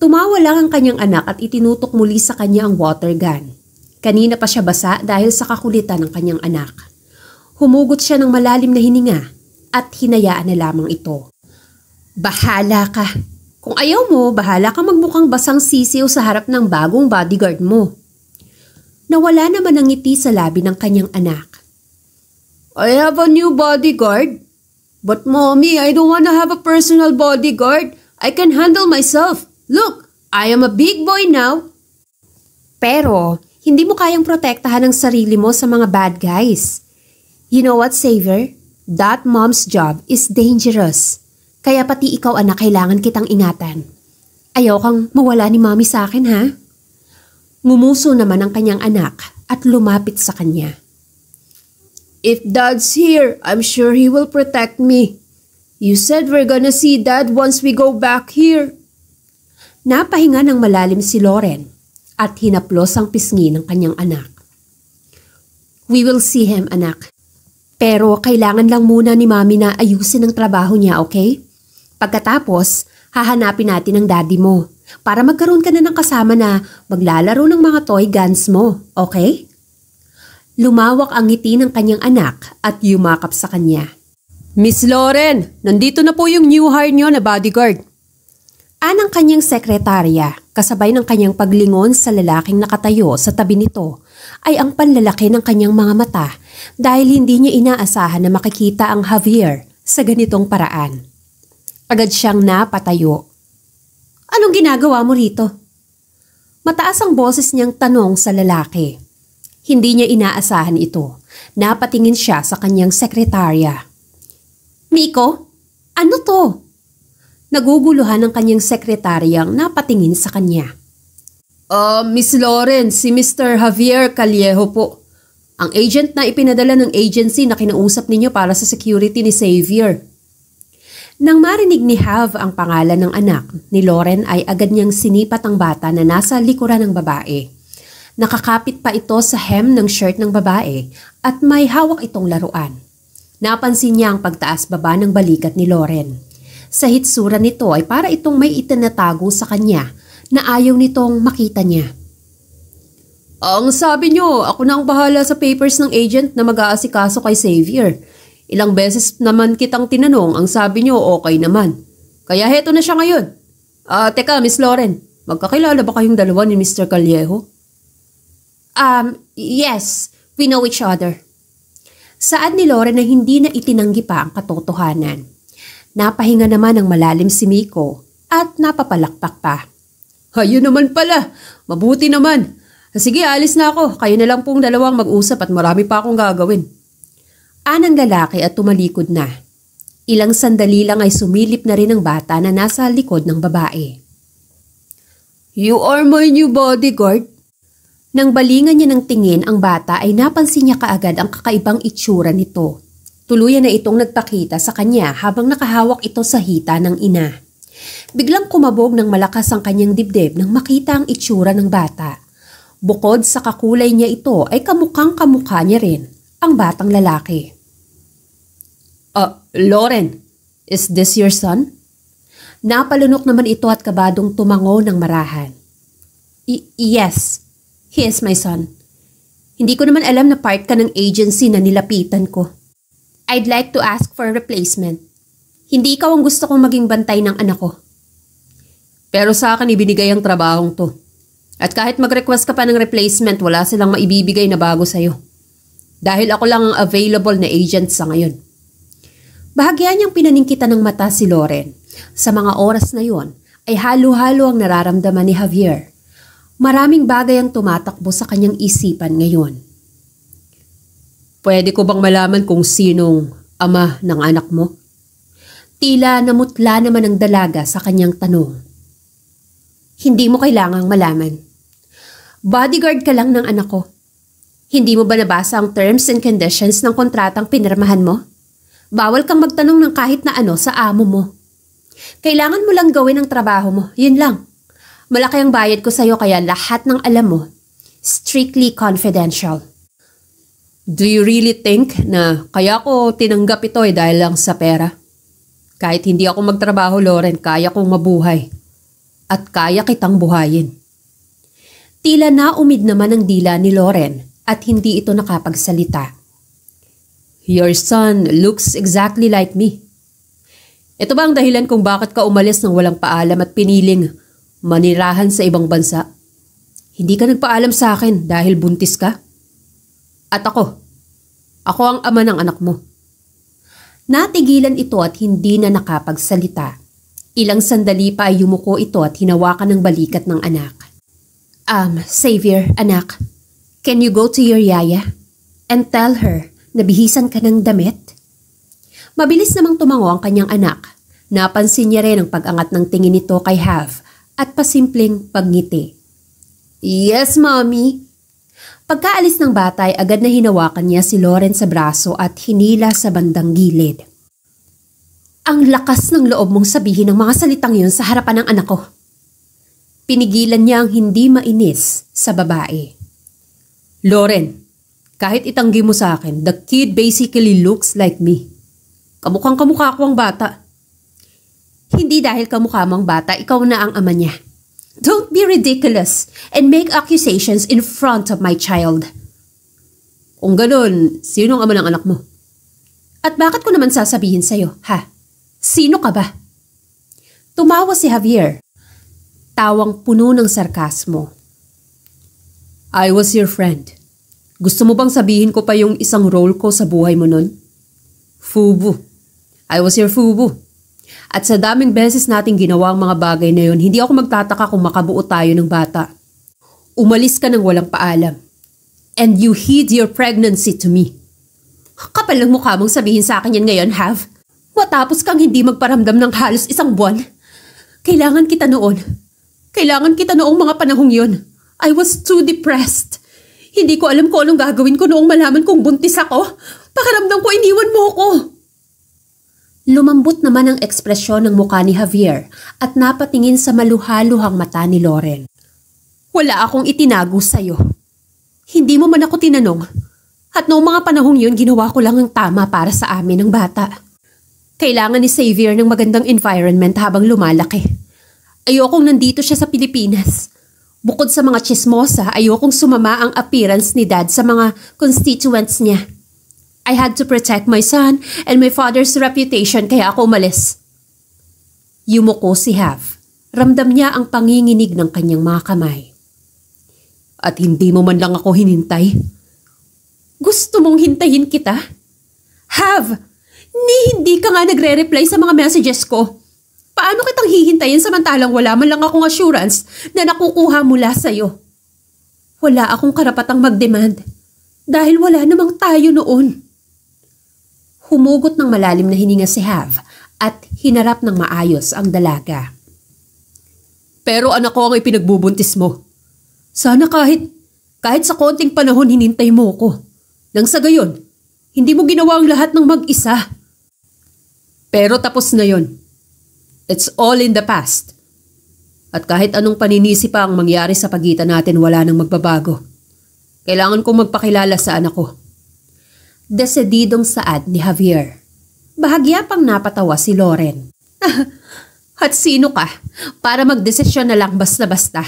Tumawa lang ang kanyang anak at itinutok muli sa kanya ang water gun. Kanina pa siya basa dahil sa kakulitan ng kanyang anak. Humugot siya ng malalim na hininga at hinayaan na lamang ito. Bahala ka! Kung ayaw mo, bahala ka magmukhang basang sisiw sa harap ng bagong bodyguard mo. Nawala naman ang ngiti sa labi ng kanyang anak. I have a new bodyguard. But mommy, I don't want to have a personal bodyguard. I can handle myself. Look, I am a big boy now. Pero, hindi mo kayang protektahan ang sarili mo sa mga bad guys. You know what, Xavier? That mom's job is dangerous. Kaya pati ikaw anak kailangan kitang ingatan. Ayaw kang mawala ni mami sa akin ha? Ngumuso naman ang kanyang anak at lumapit sa kanya. If dad's here, I'm sure he will protect me. You said we're gonna see dad once we go back here. Napahinga ng malalim si Loren at hinaplos ang pisngi ng kanyang anak. We will see him, anak. Pero kailangan lang muna ni mami na ayusin ang trabaho niya, okay? Pagkatapos, hahanapin natin ang daddy mo para magkaroon ka na ng kasama na maglalaro ng mga toy guns mo, okay? Lumawak ang ngiti ng kanyang anak at yumakap sa kanya. Miss Lauren, nandito na po yung new hire niyo na bodyguard. Anang kanyang sekretarya, kasabay ng kanyang paglingon sa lalaking nakatayo sa tabi nito, ay ang panlalaki ng kanyang mga mata dahil hindi niya inaasahan na makikita ang Javier sa ganitong paraan. Agad siyang napatayo. Anong ginagawa mo rito? Mataas ang boses niyang tanong sa lalaki. Hindi niya inaasahan ito. Napatingin siya sa kanyang sekretarya. Miko, ano to? Naguguluhan ang kanyang sekretaryang napatingin sa kanya. Uh, Miss Lawrence, si Mr. Javier Callejo po. Ang agent na ipinadala ng agency na kinausap ninyo para sa security ni Xavier. Nang marinig ni Hav ang pangalan ng anak, ni Loren ay agad niyang sinipat ang bata na nasa likuran ng babae. Nakakapit pa ito sa hem ng shirt ng babae at may hawak itong laruan. Napansin niya ang pagtaas-baba ng balikat ni Loren. Sa hitsura nito ay para itong may itinatago sa kanya na ayaw nitong makita niya. Ang sabi niyo, ako na ang bahala sa papers ng agent na mag-aasikaso kay Xavier. Ilang beses naman kitang tinanong ang sabi niyo okay naman. Kaya heto na siya ngayon. Ah, uh, teka, Miss Loren, magkakilala ba kayong dalawa ni Mr. Callejo? Um, yes, we know each other. Saad ni Loren na hindi na itinanggi pa ang katotohanan. Napahinga naman ang malalim si Miko at napapalakpak pa. Ayun naman pala, mabuti naman. Sige, alis na ako. Kayo na lang pong dalawang mag-usap at marami pa akong gagawin. Anang lalaki at tumalikod na. Ilang sandali lang ay sumilip na rin ang bata na nasa likod ng babae. You are my new bodyguard? Nang balingan niya ng tingin ang bata ay napansin niya kaagad ang kakaibang itsura nito. Tuluyan na itong nagpakita sa kanya habang nakahawak ito sa hita ng ina. Biglang kumabog ng malakas ang kanyang dibdib nang makita ang itsura ng bata. Bukod sa kakulay niya ito ay kamukhang kamukha niya rin ang batang lalaki. Uh, ah, Loren, is this your son? Napalunok naman ito at kabadong tumango ng marahan. I yes, he is my son. Hindi ko naman alam na part ka ng agency na nilapitan ko. I'd like to ask for a replacement. Hindi ikaw ang gusto kong maging bantay ng anak ko. Pero sa akin ibinigay ang trabahong to. At kahit mag-request ka pa ng replacement, wala silang maibibigay na bago sa'yo dahil ako lang ang available na agent sa ngayon. Bahagya niyang pinaningkita ng mata si Loren. Sa mga oras na yon ay halo-halo ang nararamdaman ni Javier. Maraming bagay ang tumatakbo sa kanyang isipan ngayon. Pwede ko bang malaman kung sinong ama ng anak mo? Tila namutla naman ang dalaga sa kanyang tanong. Hindi mo kailangang malaman. Bodyguard ka lang ng anak ko. Hindi mo ba nabasa ang terms and conditions ng kontratang pinirmahan mo? Bawal kang magtanong ng kahit na ano sa amo mo. Kailangan mo lang gawin ang trabaho mo, yun lang. Malaki ang bayad ko sa'yo kaya lahat ng alam mo, strictly confidential. Do you really think na kaya ko tinanggap ito eh dahil lang sa pera? Kahit hindi ako magtrabaho, Loren, kaya kong mabuhay. At kaya kitang buhayin. Tila na umid naman ang dila ni Loren at hindi ito nakapagsalita. Your son looks exactly like me. Ito ba ang dahilan kung bakit ka umalis ng walang paalam at piniling manirahan sa ibang bansa? Hindi ka nagpaalam sa akin dahil buntis ka? At ako, ako ang ama ng anak mo. Natigilan ito at hindi na nakapagsalita. Ilang sandali pa ay yumuko ito at hinawakan ng balikat ng anak. Um, Savior, anak, Can you go to your yaya and tell her na bihisan ka ng damit? Mabilis namang tumango ang kanyang anak. Napansin niya rin ang pag-angat ng tingin nito kay Half at pasimpleng pagngiti. Yes, mommy. Pagkaalis ng bata ay agad na hinawakan niya si Loren sa braso at hinila sa bandang gilid. Ang lakas ng loob mong sabihin ng mga salitang yon sa harapan ng anak ko. Pinigilan niya ang hindi mainis sa babae. Loren, kahit itanggi mo sa akin, the kid basically looks like me. Kamukhang kamukha ko ang bata. Hindi dahil kamukha mo ang bata, ikaw na ang ama niya. Don't be ridiculous and make accusations in front of my child. Kung ganun, sino ang ama ng anak mo? At bakit ko naman sasabihin sa'yo, ha? Sino ka ba? Tumawa si Javier. Tawang puno ng sarkasmo. I was your friend. Gusto mo bang sabihin ko pa yung isang role ko sa buhay mo nun? Fubu. I was your fubu. At sa daming beses nating ginawa ang mga bagay na yon, hindi ako magtataka kung makabuo tayo ng bata. Umalis ka ng walang paalam. And you hid your pregnancy to me. Kapal lang mukha mong sabihin sa akin yan ngayon, Have. Matapos kang hindi magparamdam ng halos isang buwan. Kailangan kita noon. Kailangan kita noong mga panahong yon. I was too depressed. Hindi ko alam kung anong gagawin ko noong malaman kong buntis ako. Pakaramdam ko iniwan mo ako. Lumambot naman ang ekspresyon ng mukha ni Javier at napatingin sa maluhaluhang mata ni Loren. Wala akong itinago sa'yo. Hindi mo man ako tinanong. At noong mga panahong yun, ginawa ko lang ang tama para sa amin ng bata. Kailangan ni Xavier ng magandang environment habang lumalaki. Ayokong nandito siya sa Pilipinas. Bukod sa mga chismosa, ayokong sumama ang appearance ni dad sa mga constituents niya. I had to protect my son and my father's reputation kaya ako umalis. Yumuko si Half. Ramdam niya ang panginginig ng kanyang mga kamay. At hindi mo man lang ako hinintay. Gusto mong hintayin kita? Have! Ni hindi ka nga nagre-reply sa mga messages ko. Paano kitang hihintayin samantalang wala man lang akong assurance na nakukuha mula sa'yo? Wala akong karapatang magdemand dahil wala namang tayo noon. Humugot ng malalim na hininga si Hav at hinarap ng maayos ang dalaga. Pero anak ko ang ipinagbubuntis mo. Sana kahit, kahit sa konting panahon hinintay mo ko. Nang sa gayon, hindi mo ginawa ang lahat ng mag-isa. Pero tapos na yon. It's all in the past. At kahit anong paninisi pa ang mangyari sa pagitan natin, wala nang magbabago. Kailangan kong magpakilala sa anak ko. Desididong saad ni Javier. Bahagya pang napatawa si Loren. At sino ka? Para magdesisyon na lang basta-basta.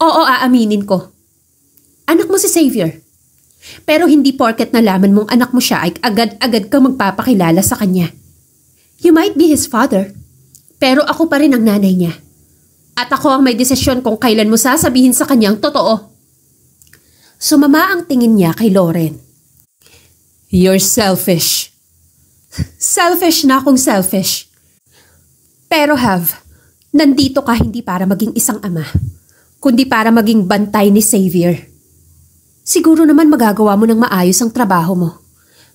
Oo, aaminin ko. Anak mo si Xavier. Pero hindi porket nalaman mong anak mo siya ay agad-agad ka magpapakilala sa kanya. You might be his father, pero ako pa rin ang nanay niya. At ako ang may desisyon kung kailan mo sasabihin sa kanyang totoo. Sumama ang tingin niya kay Loren. You're selfish. Selfish na akong selfish. Pero have, nandito ka hindi para maging isang ama, kundi para maging bantay ni Xavier. Siguro naman magagawa mo ng maayos ang trabaho mo,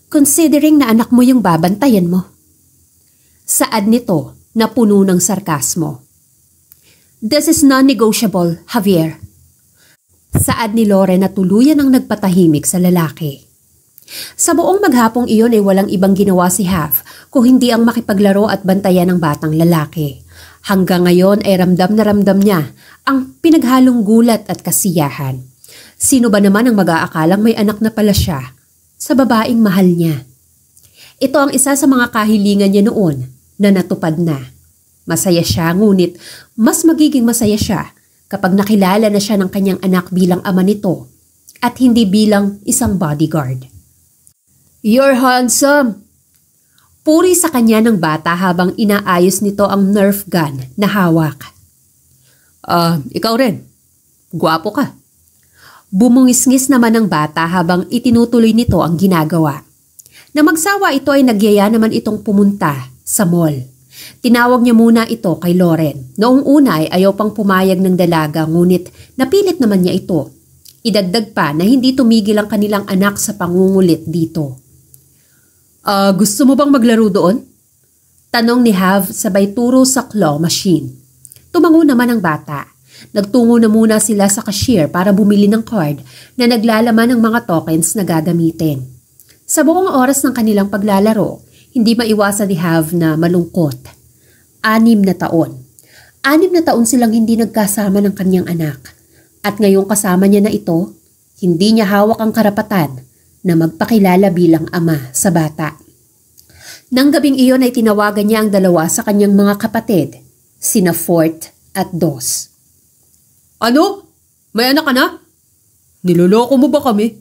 considering na anak mo yung babantayan mo. Saad nito, na puno ng sarkasmo. This is non-negotiable, Javier. Saad ni Lore na tuluyan ang nagpatahimik sa lalaki. Sa buong maghapong iyon ay walang ibang ginawa si Half kung hindi ang makipaglaro at bantayan ng batang lalaki. Hanggang ngayon ay ramdam na ramdam niya ang pinaghalong gulat at kasiyahan. Sino ba naman ang mag-aakalang may anak na pala siya sa babaeng mahal niya? Ito ang isa sa mga kahilingan niya noon na natupad na. Masaya siya ngunit mas magiging masaya siya kapag nakilala na siya ng kanyang anak bilang ama nito at hindi bilang isang bodyguard. You're handsome! Puri sa kanya ng bata habang inaayos nito ang Nerf gun na hawak. Ah, uh, ikaw rin. Guwapo ka. Bumungisngis naman ng bata habang itinutuloy nito ang ginagawa. Na magsawa ito ay nagyaya naman itong pumunta sa mall. Tinawag niya muna ito kay Loren. Noong una ay ayaw pang pumayag ng dalaga ngunit napilit naman niya ito. Idagdag pa na hindi tumigil ang kanilang anak sa pangungulit dito. Uh, gusto mo bang maglaro doon? Tanong ni Hav sabay turo sa claw machine. Tumango naman ang bata. Nagtungo na muna sila sa cashier para bumili ng card na naglalaman ng mga tokens na gagamitin. Sa buong oras ng kanilang paglalaro, hindi maiwasan ni Have na malungkot. Anim na taon. Anim na taon silang hindi nagkasama ng kanyang anak. At ngayong kasama niya na ito, hindi niya hawak ang karapatan na magpakilala bilang ama sa bata. Nang gabing iyon ay tinawagan niya ang dalawa sa kanyang mga kapatid, sina Fort at Dos. Ano? May anak ka na? Niloloko mo ba kami?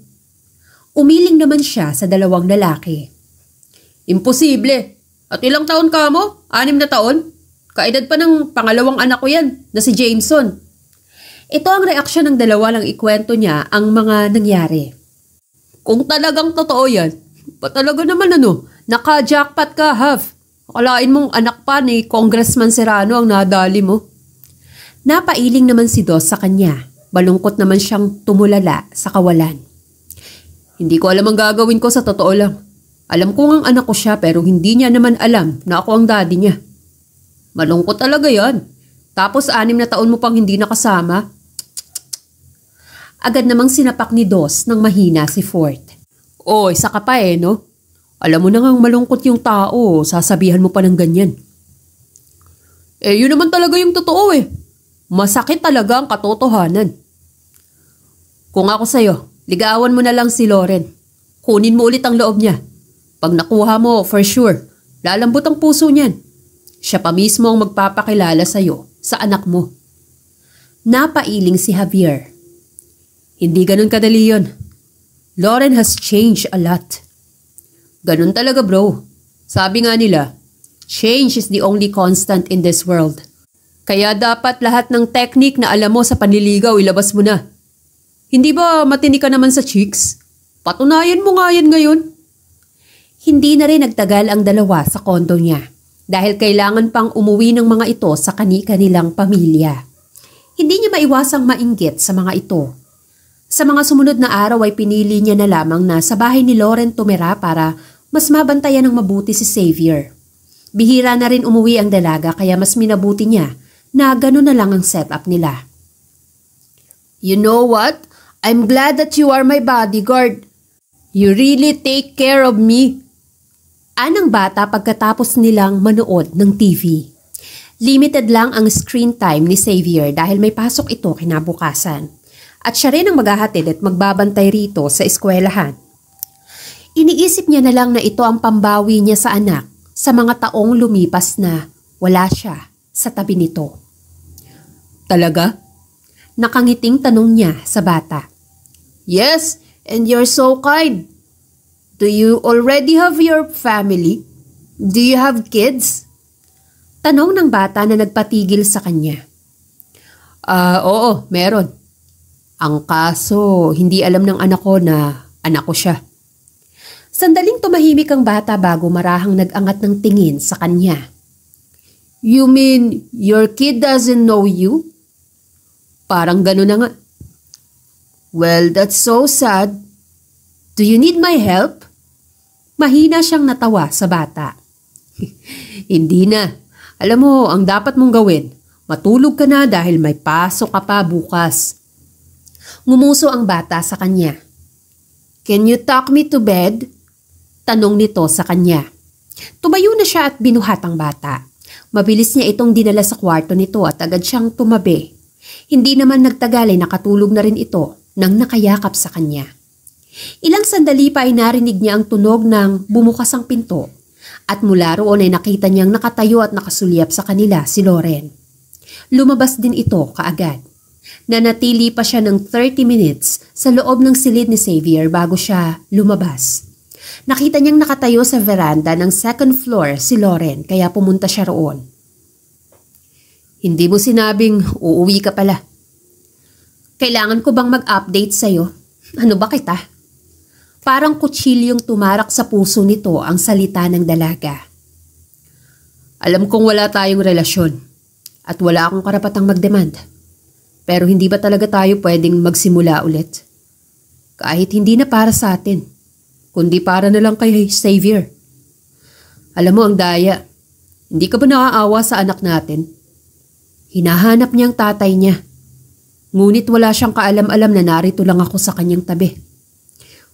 Umiling naman siya sa dalawang lalaki. Imposible. At ilang taon ka mo? Anim na taon? Kaedad pa ng pangalawang anak ko yan, na si Jameson. Ito ang reaksyon ng dalawa lang ikwento niya ang mga nangyari. Kung talagang totoo yan, pa talaga naman ano, naka-jackpot ka, Huff? Akalain mong anak pa ni Congressman Serrano ang nadali mo. Napailing naman si Dos sa kanya. Balungkot naman siyang tumulala sa kawalan. Hindi ko alam ang gagawin ko sa totoo lang. Alam ko ngang anak ko siya pero hindi niya naman alam na ako ang daddy niya. Malungkot talaga yan. Tapos anim na taon mo pang hindi nakasama. Agad namang sinapak ni Dos nang mahina si Fort. Oy, saka pa eh, no? Alam mo na ngang malungkot yung tao, sasabihan mo pa ng ganyan. Eh, yun naman talaga yung totoo eh. Masakit talaga ang katotohanan. Kung ako sa'yo, ligawan mo na lang si Loren. Kunin mo ulit ang loob niya. Pag nakuha mo, for sure, lalambot ang puso niyan. Siya pa mismo ang magpapakilala sa'yo, sa anak mo. Napailing si Javier. Hindi ganun kadali yun. Lauren has changed a lot. Ganun talaga bro. Sabi nga nila, change is the only constant in this world. Kaya dapat lahat ng technique na alam mo sa panliligaw ilabas mo na. Hindi ba matinig ka naman sa chicks? Patunayan mo nga yan ngayon. Hindi na rin nagtagal ang dalawa sa kondo niya dahil kailangan pang umuwi ng mga ito sa kani-kanilang pamilya. Hindi niya maiwasang mainggit sa mga ito. Sa mga sumunod na araw ay pinili niya na lamang na sa bahay ni Lauren tumira para mas mabantayan ng mabuti si Xavier. Bihira na rin umuwi ang dalaga kaya mas minabuti niya na gano'n na lang ang setup nila. You know what? I'm glad that you are my bodyguard. You really take care of me. Nagtaguyaan ang bata pagkatapos nilang manood ng TV. Limited lang ang screen time ni Xavier dahil may pasok ito kinabukasan. At siya rin ang maghahatid at magbabantay rito sa eskwelahan. Iniisip niya na lang na ito ang pambawi niya sa anak sa mga taong lumipas na wala siya sa tabi nito. Talaga? Nakangiting tanong niya sa bata. Yes, and you're so kind. Do you already have your family? Do you have kids? Tanong ng bata na nagpatigil sa kanya. Ah, uh, oo, meron. Ang kaso, hindi alam ng anak ko na anak ko siya. Sandaling tumahimik ang bata bago marahang nagangat ng tingin sa kanya. You mean your kid doesn't know you? Parang gano'n na nga. Well, that's so sad. Do you need my help? Mahina siyang natawa sa bata. Hindi na. Alam mo, ang dapat mong gawin, matulog ka na dahil may pasok ka pa bukas. Ngumuso ang bata sa kanya. Can you talk me to bed? Tanong nito sa kanya. Tumayo na siya at binuhat ang bata. Mabilis niya itong dinala sa kwarto nito at agad siyang tumabi. Hindi naman nagtagal ay nakatulog na rin ito nang nakayakap sa kanya. Ilang sandali pa ay narinig niya ang tunog ng bumukas ang pinto at mula roon ay nakita niyang nakatayo at nakasulyap sa kanila si Loren. Lumabas din ito kaagad. Nanatili pa siya ng 30 minutes sa loob ng silid ni Xavier bago siya lumabas. Nakita niyang nakatayo sa veranda ng second floor si Loren kaya pumunta siya roon. Hindi mo sinabing uuwi ka pala. Kailangan ko bang mag-update sa'yo? Ano ba kita? Parang kutsilyong tumarak sa puso nito ang salita ng dalaga. Alam kong wala tayong relasyon at wala akong karapatang magdemand. Pero hindi ba talaga tayo pwedeng magsimula ulit? Kahit hindi na para sa atin, kundi para na lang kay Xavier. Alam mo ang daya, hindi ka ba naaawa sa anak natin? Hinahanap niya ang tatay niya. Ngunit wala siyang kaalam-alam na narito lang ako sa kanyang tabi.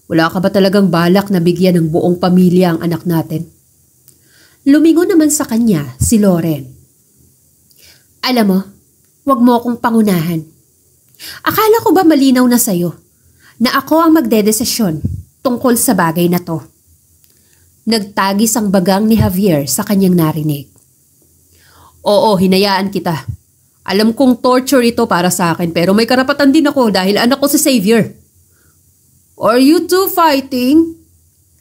Wala ka ba talagang balak na bigyan ng buong pamilya ang anak natin? Lumingon naman sa kanya si Loren. Alam mo, wag mo akong pangunahan. Akala ko ba malinaw na sa'yo na ako ang magdedesisyon tungkol sa bagay na to? Nagtagis ang bagang ni Javier sa kanyang narinig. Oo, hinayaan kita. Alam kong torture ito para sa akin pero may karapatan din ako dahil anak ko si Xavier. Are you two fighting?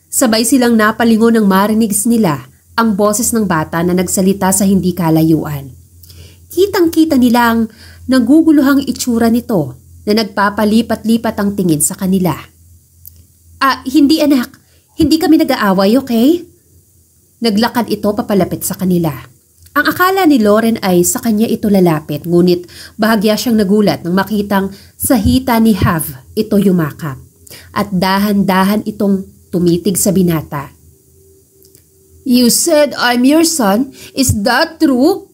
Sabay silang napalingo ng marinig nila ang boses ng bata na nagsalita sa hindi kalayuan. Kitang-kita nilang naguguluhang itsura nito na nagpapalipat-lipat ang tingin sa kanila. Ah, hindi anak. Hindi kami nag-aaway, okay? Naglakad ito papalapit sa kanila. Ang akala ni Lauren ay sa kanya ito lalapit ngunit bahagya siyang nagulat nang makitang sa hita ni Hav ito yumakap at dahan-dahan itong tumitig sa binata. You said I'm your son? Is that true?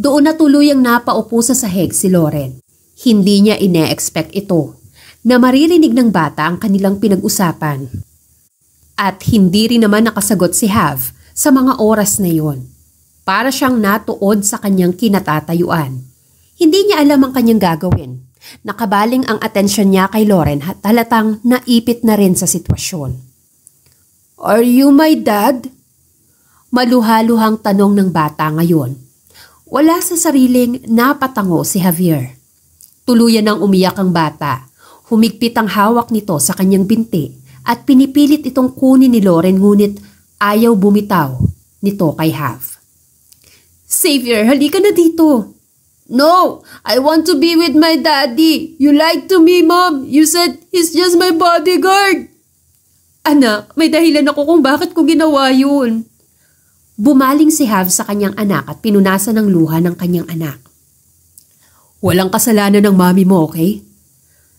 Doon na tuluyang napaupo sa sahig si Loren. Hindi niya ine-expect ito na maririnig ng bata ang kanilang pinag-usapan. At hindi rin naman nakasagot si Hav sa mga oras na yon. Para siyang natuod sa kanyang kinatatayuan. Hindi niya alam ang kanyang gagawin. Nakabaling ang atensyon niya kay Loren at halatang naipit na rin sa sitwasyon. Are you my dad? Maluhaluhang tanong ng bata ngayon. Wala sa sariling napatango si Javier. Tuluyan ang umiyak ang bata. Humigpit ang hawak nito sa kanyang binti at pinipilit itong kunin ni Loren ngunit ayaw bumitaw nito kay Hav. Xavier, halika na dito! No, I want to be with my daddy. You lied to me, mom. You said he's just my bodyguard. Anak, may dahilan ako kung bakit ko ginawa yun. Bumaling si Hav sa kanyang anak at pinunasan ng luha ng kanyang anak. Walang kasalanan ng mami mo, okay?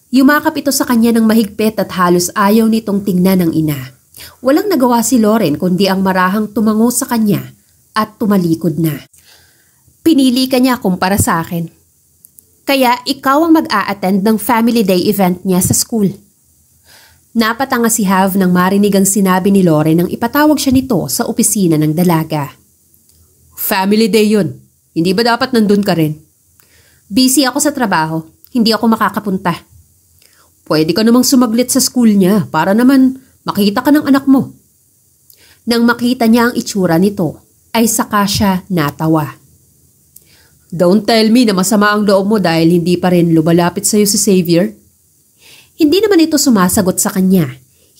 Yumakap ito sa kanya ng mahigpit at halos ayaw nitong tingnan ng ina. Walang nagawa si Loren kundi ang marahang tumango sa kanya at tumalikod na. Pinili ka niya kumpara sa akin. Kaya ikaw ang mag-a-attend ng family day event niya sa school. Napatanga si Hav nang marinig ang sinabi ni Lore nang ipatawag siya nito sa opisina ng dalaga. Family day yun. Hindi ba dapat nandun ka rin? Busy ako sa trabaho. Hindi ako makakapunta. Pwede ka namang sumaglit sa school niya para naman makita ka ng anak mo. Nang makita niya ang itsura nito, ay saka siya natawa. Don't tell me na masama ang loob mo dahil hindi pa rin lumalapit sa'yo si Xavier. Hindi naman ito sumasagot sa kanya.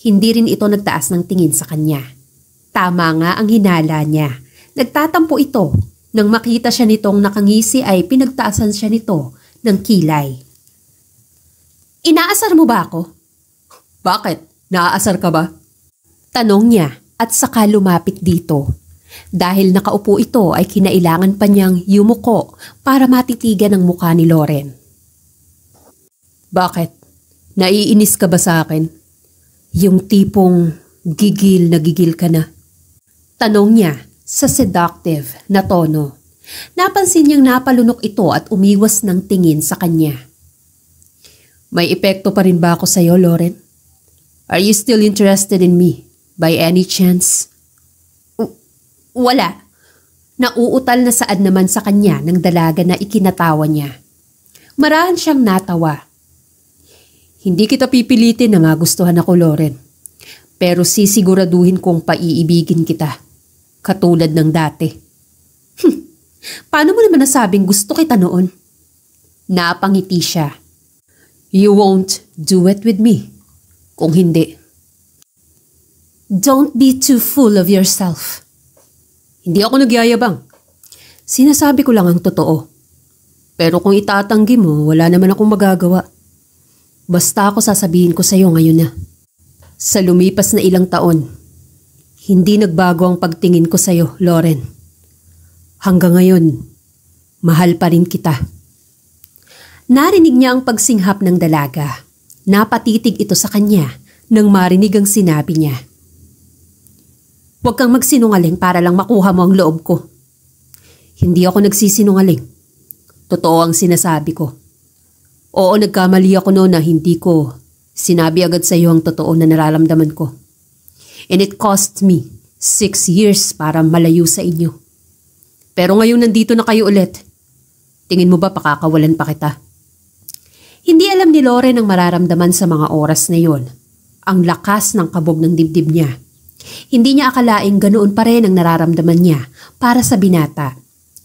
Hindi rin ito nagtaas ng tingin sa kanya. Tama nga ang hinala niya. Nagtatampo ito. Nang makita siya nitong nakangisi ay pinagtaasan siya nito ng kilay. Inaasar mo ba ako? Bakit? Naaasar ka ba? Tanong niya at saka lumapit dito. Dahil nakaupo ito ay kinailangan pa niyang yumuko para matitigan ang mukha ni Loren. Bakit? Naiinis ka ba sa akin? Yung tipong gigil na gigil ka na. Tanong niya sa seductive na tono. Napansin niyang napalunok ito at umiwas ng tingin sa kanya. May epekto pa rin ba ako sa'yo, Loren? Are you still interested in me, by any chance? Wala. Nauutal na saad naman sa kanya ng dalaga na ikinatawa niya. Marahan siyang natawa. Hindi kita pipilitin na magustuhan ako, Loren. Pero sisiguraduhin kong paiibigin kita. Katulad ng dati. Hmm. paano mo naman nasabing gusto kita noon? Napangiti siya. You won't do it with me. Kung hindi. Don't be too full of yourself. Hindi ako nagyayabang. Sinasabi ko lang ang totoo. Pero kung itatanggi mo, wala naman akong magagawa. Basta ako sasabihin ko sa iyo ngayon na. Sa lumipas na ilang taon, hindi nagbago ang pagtingin ko sa iyo, Loren. Hanggang ngayon, mahal pa rin kita. Narinig niya ang pagsinghap ng dalaga. Napatitig ito sa kanya nang marinig ang sinabi niya. Huwag kang magsinungaling para lang makuha mo ang loob ko. Hindi ako nagsisinungaling. Totoo ang sinasabi ko. Oo, nagkamali ako noon na hindi ko sinabi agad sa iyo ang totoo na nararamdaman ko. And it cost me six years para malayo sa inyo. Pero ngayon nandito na kayo ulit. Tingin mo ba pakakawalan pa kita? Hindi alam ni Loren ang mararamdaman sa mga oras na yon. Ang lakas ng kabog ng dibdib niya hindi niya akalaing ganoon pa rin ang nararamdaman niya para sa binata.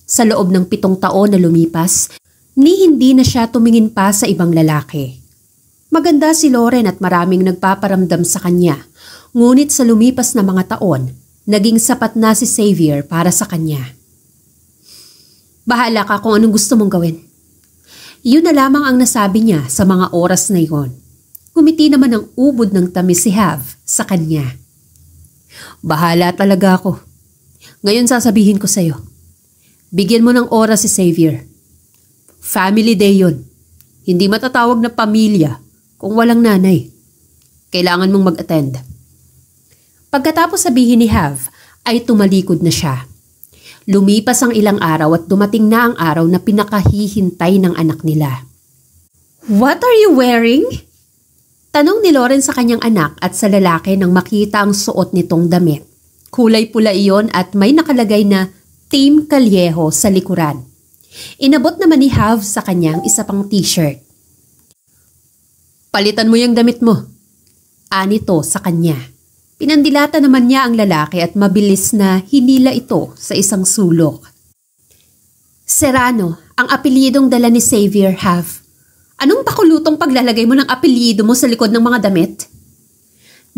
Sa loob ng pitong taon na lumipas, ni hindi na siya tumingin pa sa ibang lalaki. Maganda si Loren at maraming nagpaparamdam sa kanya, ngunit sa lumipas na mga taon, naging sapat na si Xavier para sa kanya. Bahala ka kung anong gusto mong gawin. Yun na lamang ang nasabi niya sa mga oras na iyon. Kumiti naman ang ubod ng tamis si Hav sa kanya. Bahala talaga ako. Ngayon sasabihin ko sa'yo. Bigyan mo ng oras si Xavier. Family day yon. Hindi matatawag na pamilya kung walang nanay. Kailangan mong mag-attend. Pagkatapos sabihin ni Hav, ay tumalikod na siya. Lumipas ang ilang araw at dumating na ang araw na pinakahihintay ng anak nila. What are you wearing? Tanong ni Lauren sa kanyang anak at sa lalaki nang makita ang suot nitong damit. Kulay pula iyon at may nakalagay na Team Calyeho sa likuran. Inabot naman ni Hav sa kanyang isa pang t-shirt. Palitan mo yung damit mo. Anito sa kanya. Pinandilata naman niya ang lalaki at mabilis na hinila ito sa isang sulok. Serrano, ang apelyidong dala ni Xavier Hav. Anong pakulutong paglalagay mo ng apelyido mo sa likod ng mga damit?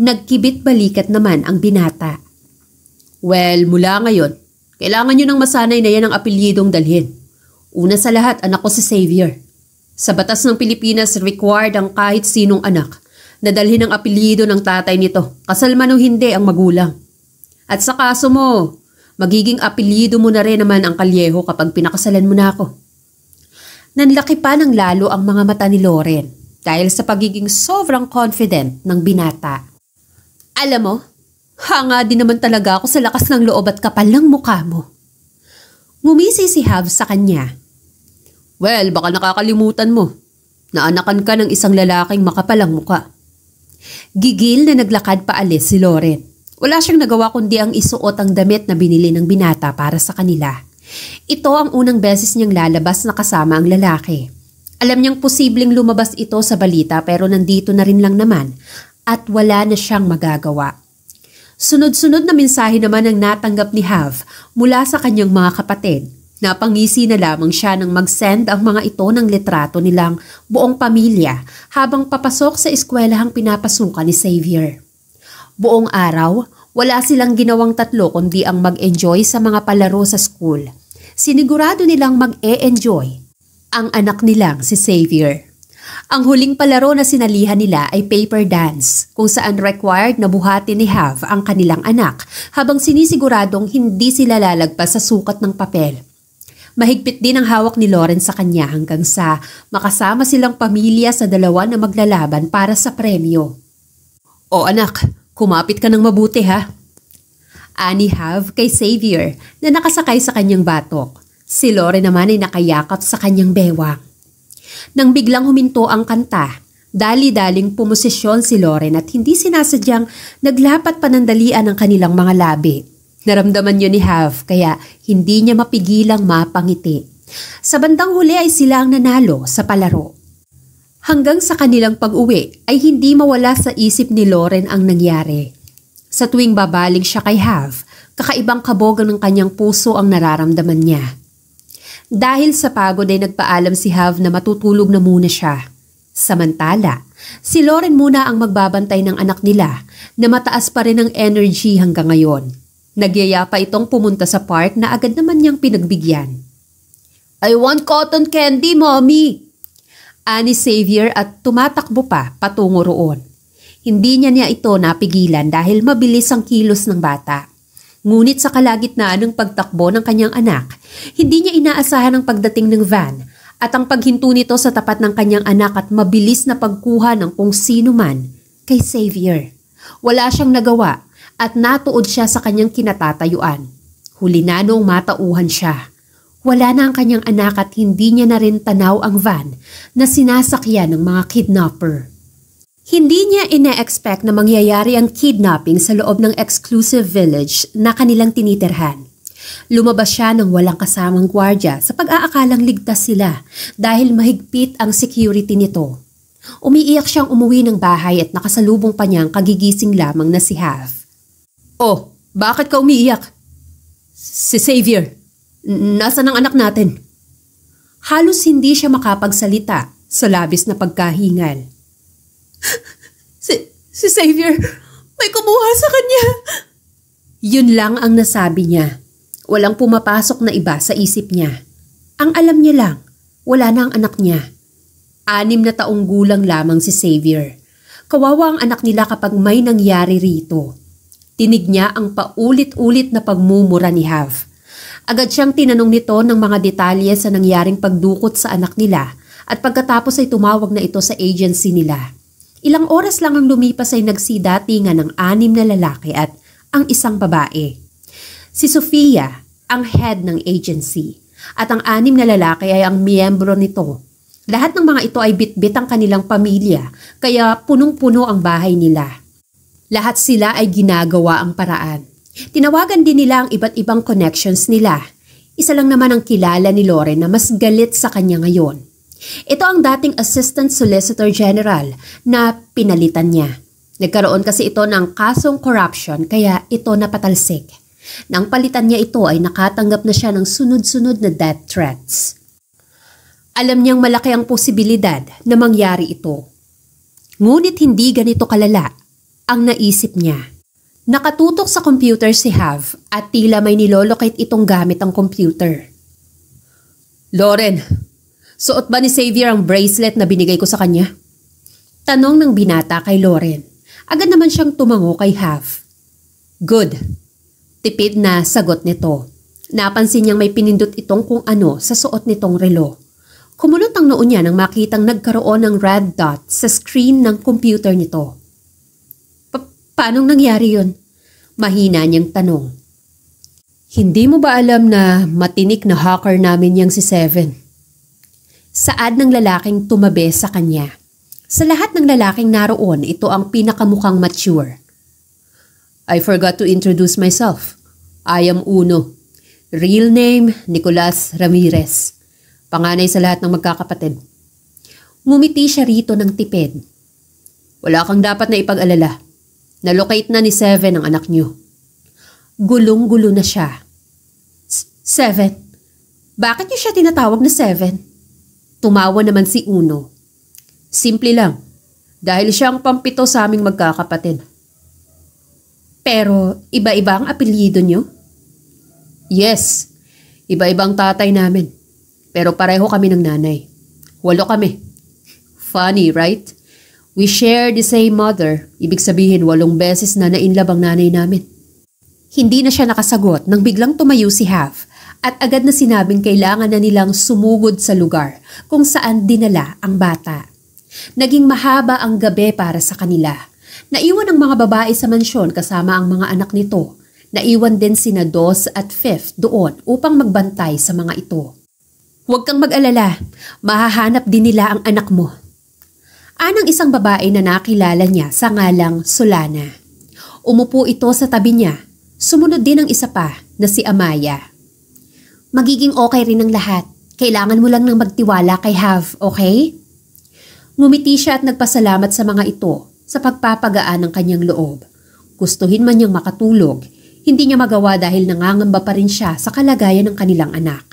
Nagkibit balikat naman ang binata. Well, mula ngayon, kailangan nyo nang masanay na yan ang apelyidong dalhin. Una sa lahat, anak ko si Xavier. Sa batas ng Pilipinas, required ang kahit sinong anak na dalhin ang apelyido ng tatay nito, kasal o hindi ang magulang. At sa kaso mo, magiging apelyido mo na rin naman ang kalyeho kapag pinakasalan mo na ako nanlaki pa ng lalo ang mga mata ni Loren dahil sa pagiging sobrang confident ng binata. Alam mo, hanga din naman talaga ako sa lakas ng loob at kapal ng mukha mo. Ngumisi si Hav sa kanya. Well, baka nakakalimutan mo. Naanakan ka ng isang lalaking makapalang mukha. Gigil na naglakad paalis si Loren. Wala siyang nagawa kundi ang isuot ang damit na binili ng binata para sa kanila. Ito ang unang beses niyang lalabas na kasama ang lalaki. Alam niyang posibleng lumabas ito sa balita pero nandito na rin lang naman at wala na siyang magagawa. Sunod-sunod na mensahe naman ang natanggap ni Hav mula sa kanyang mga kapatid. Napangisi na lamang siya nang mag-send ang mga ito ng litrato nilang buong pamilya habang papasok sa eskwelahang pinapasukan ni Xavier. Buong araw, wala silang ginawang tatlo kundi ang mag-enjoy sa mga palaro sa school. Sinigurado nilang mag-e-enjoy ang anak nilang si Xavier. Ang huling palaro na sinalihan nila ay paper dance, kung saan required na buhati ni Hav ang kanilang anak habang sinisiguradong hindi sila lalagpas sa sukat ng papel. Mahigpit din ang hawak ni Lauren sa kanya hanggang sa makasama silang pamilya sa dalawa na maglalaban para sa premyo. O anak, Kumapit ka ng mabuti ha. Ani have kay Xavier na nakasakay sa kanyang batok. Si Lore naman ay nakayakap sa kanyang bewang. Nang biglang huminto ang kanta, dali-daling pumosisyon si Loren at hindi sinasadyang naglapat panandalian ang kanilang mga labi. Naramdaman yun ni Hav kaya hindi niya mapigilang mapangiti. Sa bandang huli ay sila ang nanalo sa palaro. Hanggang sa kanilang pag-uwi ay hindi mawala sa isip ni Loren ang nangyari. Sa tuwing babaling siya kay Hav, kakaibang kabogan ng kanyang puso ang nararamdaman niya. Dahil sa pagod ay nagpaalam si Hav na matutulog na muna siya. Samantala, si Loren muna ang magbabantay ng anak nila na mataas pa rin ang energy hanggang ngayon. Nagyaya pa itong pumunta sa park na agad naman niyang pinagbigyan. I want cotton candy, mommy! ani Xavier at tumatakbo pa patungo roon. Hindi niya niya ito napigilan dahil mabilis ang kilos ng bata. Ngunit sa kalagitnaan ng pagtakbo ng kanyang anak, hindi niya inaasahan ang pagdating ng van at ang paghinto nito sa tapat ng kanyang anak at mabilis na pagkuha ng kung sino man kay Xavier. Wala siyang nagawa at natuod siya sa kanyang kinatatayuan. Huli na noong matauhan siya. Wala na ang kanyang anak at hindi niya na rin tanaw ang van na sinasakyan ng mga kidnapper. Hindi niya ina expect na mangyayari ang kidnapping sa loob ng exclusive village na kanilang tinitirhan. Lumabas siya ng walang kasamang gwardya sa pag-aakalang ligtas sila dahil mahigpit ang security nito. Umiiyak siyang umuwi ng bahay at nakasalubong pa niyang kagigising lamang na si Half. Oh, bakit ka umiiyak? Si Xavier. Nasaan ang anak natin? Halos hindi siya makapagsalita sa labis na pagkahingal. Si, si Xavier, may kumuha sa kanya. Yun lang ang nasabi niya. Walang pumapasok na iba sa isip niya. Ang alam niya lang, wala na ang anak niya. Anim na taong gulang lamang si Xavier. Kawawa ang anak nila kapag may nangyari rito. Tinig niya ang paulit-ulit na pagmumura ni Have. Agad siyang tinanong nito ng mga detalye sa nangyaring pagdukot sa anak nila at pagkatapos ay tumawag na ito sa agency nila. Ilang oras lang ang lumipas ay nagsidatingan ng anim na lalaki at ang isang babae. Si Sofia ang head ng agency at ang anim na lalaki ay ang miyembro nito. Lahat ng mga ito ay bitbit ang kanilang pamilya kaya punong-puno ang bahay nila. Lahat sila ay ginagawa ang paraan Tinawagan din nila ang iba't ibang connections nila. Isa lang naman ang kilala ni Loren na mas galit sa kanya ngayon. Ito ang dating Assistant Solicitor General na pinalitan niya. Nagkaroon kasi ito ng kasong corruption kaya ito napatalsik. Nang palitan niya ito ay nakatanggap na siya ng sunod-sunod na death threats. Alam niyang malaki ang posibilidad na mangyari ito. Ngunit hindi ganito kalala ang naisip niya. Nakatutok sa computer si Hav at tila may nilolocate itong gamit ang computer. Loren, suot ba ni Xavier ang bracelet na binigay ko sa kanya? Tanong ng binata kay Loren. Agad naman siyang tumango kay Hav. Good. Tipid na sagot nito. Napansin niyang may pinindot itong kung ano sa suot nitong relo. Kumulot ang noon niya nang makitang nagkaroon ng red dot sa screen ng computer nito. Paanong nangyari yun? Mahina niyang tanong. Hindi mo ba alam na matinik na hacker namin yang si Seven? Saad ng lalaking tumabi sa kanya. Sa lahat ng lalaking naroon, ito ang pinakamukhang mature. I forgot to introduce myself. I am Uno. Real name, Nicolas Ramirez. Panganay sa lahat ng magkakapatid. Ngumiti siya rito ng tipid. Wala kang dapat na ipag-alala. Nalocate na ni Seven ang anak niyo. Gulong-gulo na siya. S Seven, bakit niyo siya tinatawag na Seven? Tumawa naman si Uno. Simple lang, dahil siya ang pampito sa aming magkakapatid. Pero iba-iba ang apelyido niyo? Yes, iba-ibang tatay namin. Pero pareho kami ng nanay. Walo kami. Funny, right? We share the same mother. Ibig sabihin walong beses na nainlab ang nanay namin. Hindi na siya nakasagot nang biglang tumayo si Half at agad na sinabing kailangan na nilang sumugod sa lugar kung saan dinala ang bata. Naging mahaba ang gabi para sa kanila. Naiwan ang mga babae sa mansyon kasama ang mga anak nito. Naiwan din sina Dos at Fifth doon upang magbantay sa mga ito. Huwag kang mag-alala, mahahanap din nila ang anak mo anang isang babae na nakilala niya sa ngalang Solana. Umupo ito sa tabi niya, sumunod din ang isa pa na si Amaya. Magiging okay rin ang lahat. Kailangan mo lang ng magtiwala kay Have, okay? Ngumiti siya at nagpasalamat sa mga ito sa pagpapagaan ng kanyang loob. Gustuhin man niyang makatulog, hindi niya magawa dahil nangangamba pa rin siya sa kalagayan ng kanilang anak.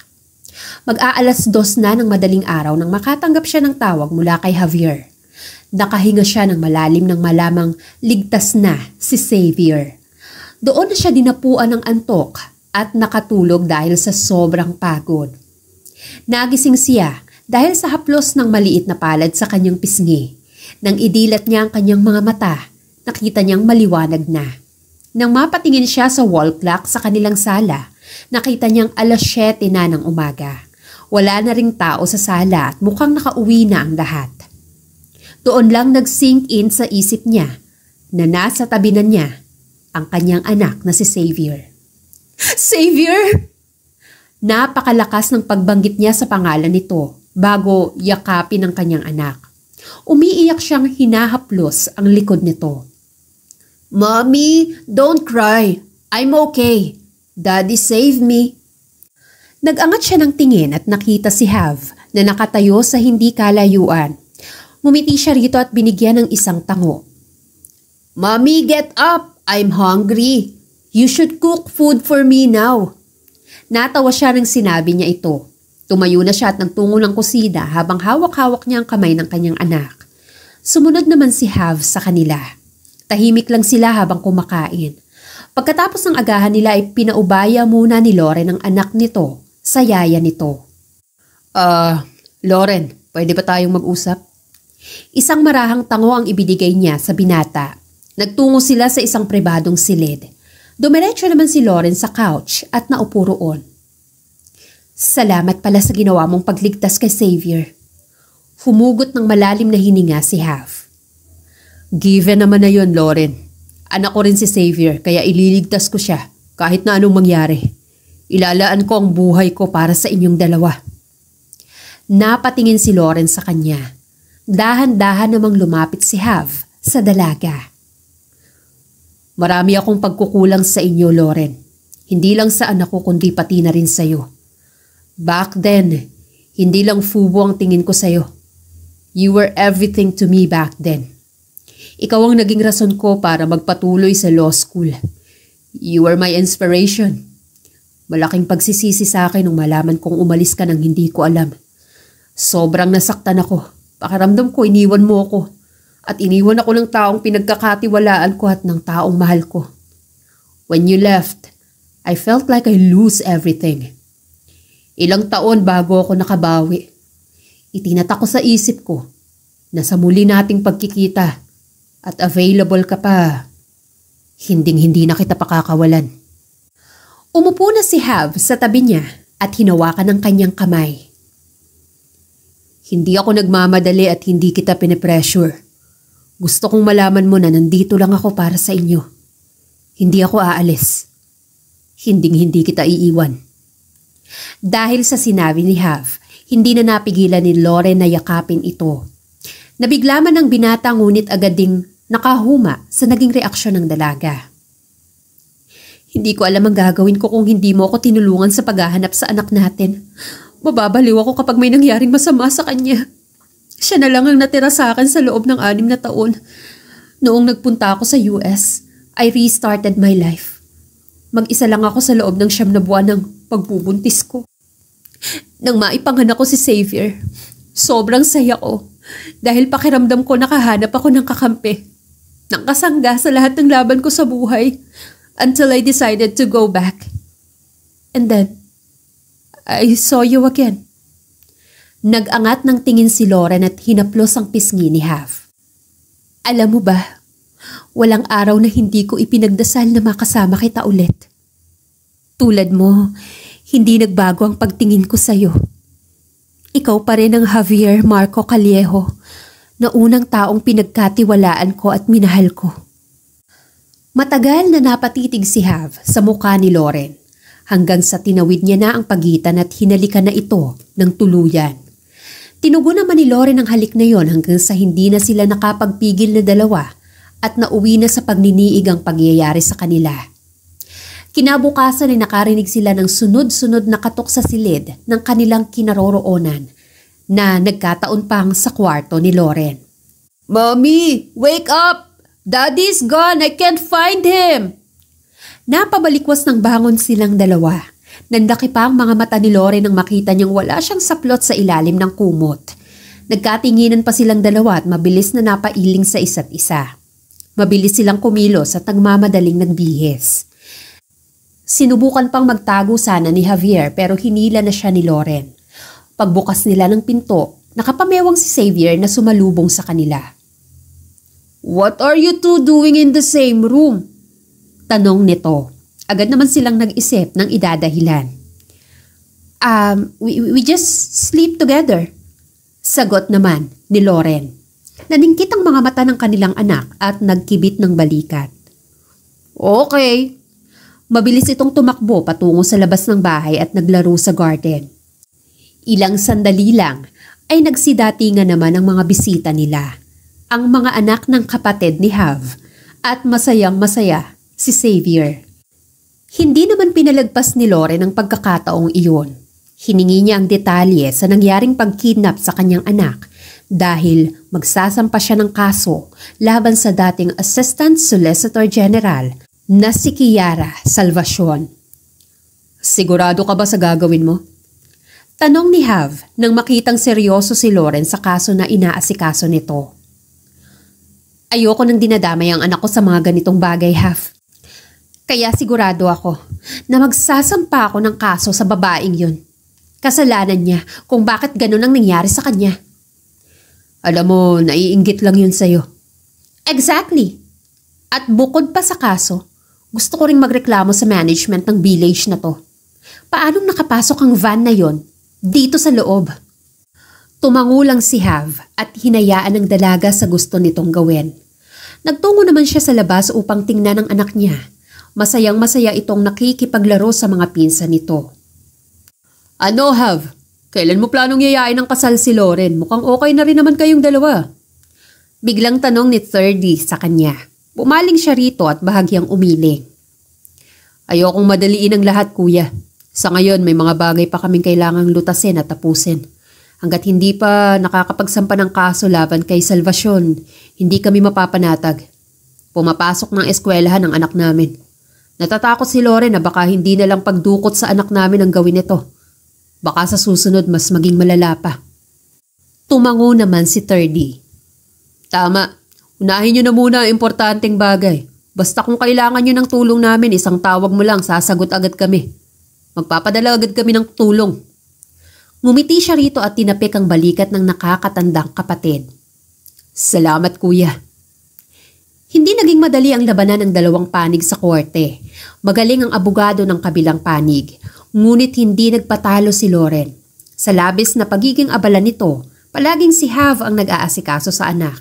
Mag-aalas dos na ng madaling araw nang makatanggap siya ng tawag mula kay Javier. Nakahinga siya ng malalim nang malamang ligtas na si Xavier. Doon na siya dinapuan ng antok at nakatulog dahil sa sobrang pagod. Nagising siya dahil sa haplos ng maliit na palad sa kanyang pisngi. Nang idilat niya ang kanyang mga mata, nakita niyang maliwanag na. Nang mapatingin siya sa wall clock sa kanilang sala, nakita niyang alas 7 na ng umaga. Wala na ring tao sa sala at mukhang nakauwi na ang lahat. Doon lang nag-sink in sa isip niya na nasa tabi na niya ang kanyang anak na si Xavier. Xavier! Napakalakas ng pagbanggit niya sa pangalan nito bago yakapin ang kanyang anak. Umiiyak siyang hinahaplos ang likod nito. Mommy, don't cry. I'm okay. Daddy, save me. Nagangat siya ng tingin at nakita si Hav na nakatayo sa hindi kalayuan Humiti siya rito at binigyan ng isang tango. Mommy, get up! I'm hungry. You should cook food for me now. Natawa siya nang sinabi niya ito. Tumayo na siya at nagtungo ng kusina habang hawak-hawak niya ang kamay ng kanyang anak. Sumunod naman si Hav sa kanila. Tahimik lang sila habang kumakain. Pagkatapos ng agahan nila ay pinaubaya muna ni Loren ang anak nito sa yaya nito. Ah, uh, Loren, pwede ba tayong mag-usap? Isang marahang tango ang ibinigay niya sa binata. Nagtungo sila sa isang pribadong silid. Dumiretso naman si Lauren sa couch at naupo roon. Salamat pala sa ginawa mong pagligtas kay Xavier. Humugot ng malalim na hininga si Half. Given naman na yon, Lauren. Anak ko rin si Xavier kaya ililigtas ko siya kahit na anong mangyari. Ilalaan ko ang buhay ko para sa inyong dalawa. Napatingin si Lauren sa kanya dahan-dahan namang lumapit si Hav sa dalaga. Marami akong pagkukulang sa inyo, Loren. Hindi lang sa anak ko kundi pati na rin sa'yo. Back then, hindi lang fubo ang tingin ko sa'yo. You were everything to me back then. Ikaw ang naging rason ko para magpatuloy sa law school. You were my inspiration. Malaking pagsisisi sa akin nung malaman kong umalis ka nang hindi ko alam. Sobrang nasaktan ako. Pakiramdam ko, iniwan mo ako. At iniwan ako ng taong pinagkakatiwalaan ko at ng taong mahal ko. When you left, I felt like I lose everything. Ilang taon bago ako nakabawi. Itinata ko sa isip ko na sa muli nating pagkikita at available ka pa, hinding-hindi na kita pakakawalan. Umupo na si Hav sa tabi niya at hinawakan ng kanyang kamay. Hindi ako nagmamadali at hindi kita pinipressure. Gusto kong malaman mo na nandito lang ako para sa inyo. Hindi ako aalis. Hinding-hindi kita iiwan. Dahil sa sinabi ni Half, hindi na napigilan ni Loren na yakapin ito. Nabigla man ang binata ngunit agad ding nakahuma sa naging reaksyon ng dalaga. Hindi ko alam ang gagawin ko kung hindi mo ako tinulungan sa paghahanap sa anak natin. Mababaliw ako kapag may nangyaring masama sa kanya. Siya na lang ang natira sa akin sa loob ng anim na taon. Noong nagpunta ako sa US, I restarted my life. Mag-isa lang ako sa loob ng siyam na buwan ng pagbubuntis ko. Nang maipanganak ko si Xavier, sobrang saya ko dahil pakiramdam ko nakahanap ako ng kakampi. ng kasangga sa lahat ng laban ko sa buhay until I decided to go back. And then, I saw you again. Nagangat ng tingin si Loren at hinaplos ang pisngi ni Half. Alam mo ba, walang araw na hindi ko ipinagdasal na makasama kita ulit. Tulad mo, hindi nagbago ang pagtingin ko sa'yo. Ikaw pa rin ang Javier Marco Caliejo na unang taong pinagkatiwalaan ko at minahal ko. Matagal na napatitig si Hav sa mukha ni Loren hanggang sa tinawid niya na ang pagitan at hinalikan na ito ng tuluyan. Tinugo naman ni Loren ang halik na yon hanggang sa hindi na sila nakapagpigil na dalawa at nauwi na sa pagniniig ang pangyayari sa kanila. Kinabukasan ay nakarinig sila ng sunod-sunod na katok sa silid ng kanilang kinaroroonan na nagkataon pang sa kwarto ni Loren. Mommy, wake up! Daddy's gone! I can't find him! Napabalikwas ng bangon silang dalawa. Nandaki pa ang mga mata ni Lore nang makita niyang wala siyang saplot sa ilalim ng kumot. Nagkatinginan pa silang dalawa at mabilis na napailing sa isa't isa. Mabilis silang kumilos at nagmamadaling nagbihis. Sinubukan pang magtago sana ni Javier pero hinila na siya ni Loren. Pagbukas nila ng pinto, nakapamewang si Xavier na sumalubong sa kanila. What are you two doing in the same room? tanong nito. Agad naman silang nag-isip ng idadahilan. Um, we, we just sleep together. Sagot naman ni Loren. Naningkit ang mga mata ng kanilang anak at nagkibit ng balikat. Okay. Mabilis itong tumakbo patungo sa labas ng bahay at naglaro sa garden. Ilang sandali lang ay nagsidatingan naman ang mga bisita nila, ang mga anak ng kapatid ni Hav, at masayang masaya si Xavier. Hindi naman pinalagpas ni Loren ang pagkakataong iyon. Hiningi niya ang detalye sa nangyaring pagkidnap sa kanyang anak dahil magsasampa siya ng kaso laban sa dating Assistant Solicitor General na si Kiara Salvacion. Sigurado ka ba sa gagawin mo? Tanong ni Hav nang makitang seryoso si Loren sa kaso na inaasikaso nito. Ayoko nang dinadamay ang anak ko sa mga ganitong bagay, Hav. Kaya sigurado ako na magsasampa ako ng kaso sa babaeng yun. Kasalanan niya kung bakit ganun ang nangyari sa kanya. Alam mo, naiinggit lang yun sa'yo. Exactly. At bukod pa sa kaso, gusto ko ring magreklamo sa management ng village na to. Paanong nakapasok ang van na yon dito sa loob? Tumangulang si Hav at hinayaan ng dalaga sa gusto nitong gawin. Nagtungo naman siya sa labas upang tingnan ang anak niya Masayang masaya itong nakikipaglaro sa mga pinsan nito. Ano, Hav? Kailan mo planong yayain ang kasal si Loren? Mukhang okay na rin naman kayong dalawa. Biglang tanong ni Thirdy sa kanya. Bumaling siya rito at bahagyang umiling. Ayokong madaliin ang lahat, kuya. Sa ngayon, may mga bagay pa kaming kailangang lutasin at tapusin. Hanggat hindi pa nakakapagsampa ng kaso laban kay Salvasyon, hindi kami mapapanatag. Pumapasok ng eskwelahan ang anak namin. Natatakot si Lore na baka hindi na lang pagdukot sa anak namin ang gawin ito. Baka sa susunod mas maging malala pa. Tumango naman si 3 Tama, unahin nyo na muna ang importanteng bagay. Basta kung kailangan nyo ng tulong namin, isang tawag mo lang, sasagot agad kami. Magpapadala agad kami ng tulong. Ngumiti siya rito at tinapik ang balikat ng nakakatandang kapatid. Salamat kuya. Hindi naging madali ang labanan ng dalawang panig sa korte. Magaling ang abogado ng kabilang panig, ngunit hindi nagpatalo si Loren. Sa labis na pagiging abala nito, palaging si Hav ang nag-aasikaso sa anak.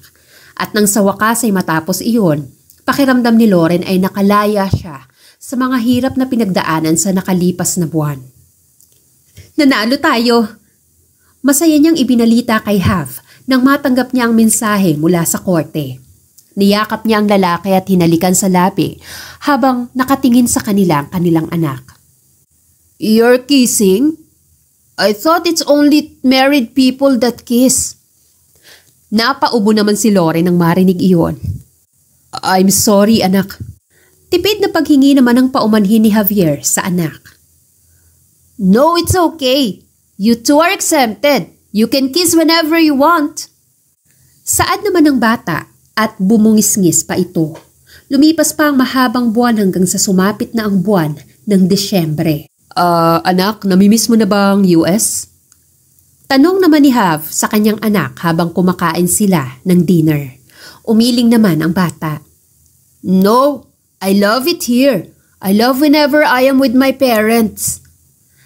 At nang sa wakas ay matapos iyon, pakiramdam ni Loren ay nakalaya siya sa mga hirap na pinagdaanan sa nakalipas na buwan. Nanalo tayo! Masaya niyang ibinalita kay Hav nang matanggap niya ang mensahe mula sa korte. Niyakap niya ang lalaki at hinalikan sa labi habang nakatingin sa kanila ang kanilang anak. You're kissing? I thought it's only married people that kiss. Napaubo naman si Lore nang marinig iyon. I'm sorry anak. Tipid na paghingi naman ang paumanhin ni Javier sa anak. No, it's okay. You two are exempted. You can kiss whenever you want. Saad naman ng bata at bumungisngis pa ito. Lumipas pa ang mahabang buwan hanggang sa sumapit na ang buwan ng Desyembre. Ah, uh, anak, namimiss mo na bang US? Tanong naman ni Hav sa kanyang anak habang kumakain sila ng dinner. Umiling naman ang bata. No, I love it here. I love whenever I am with my parents.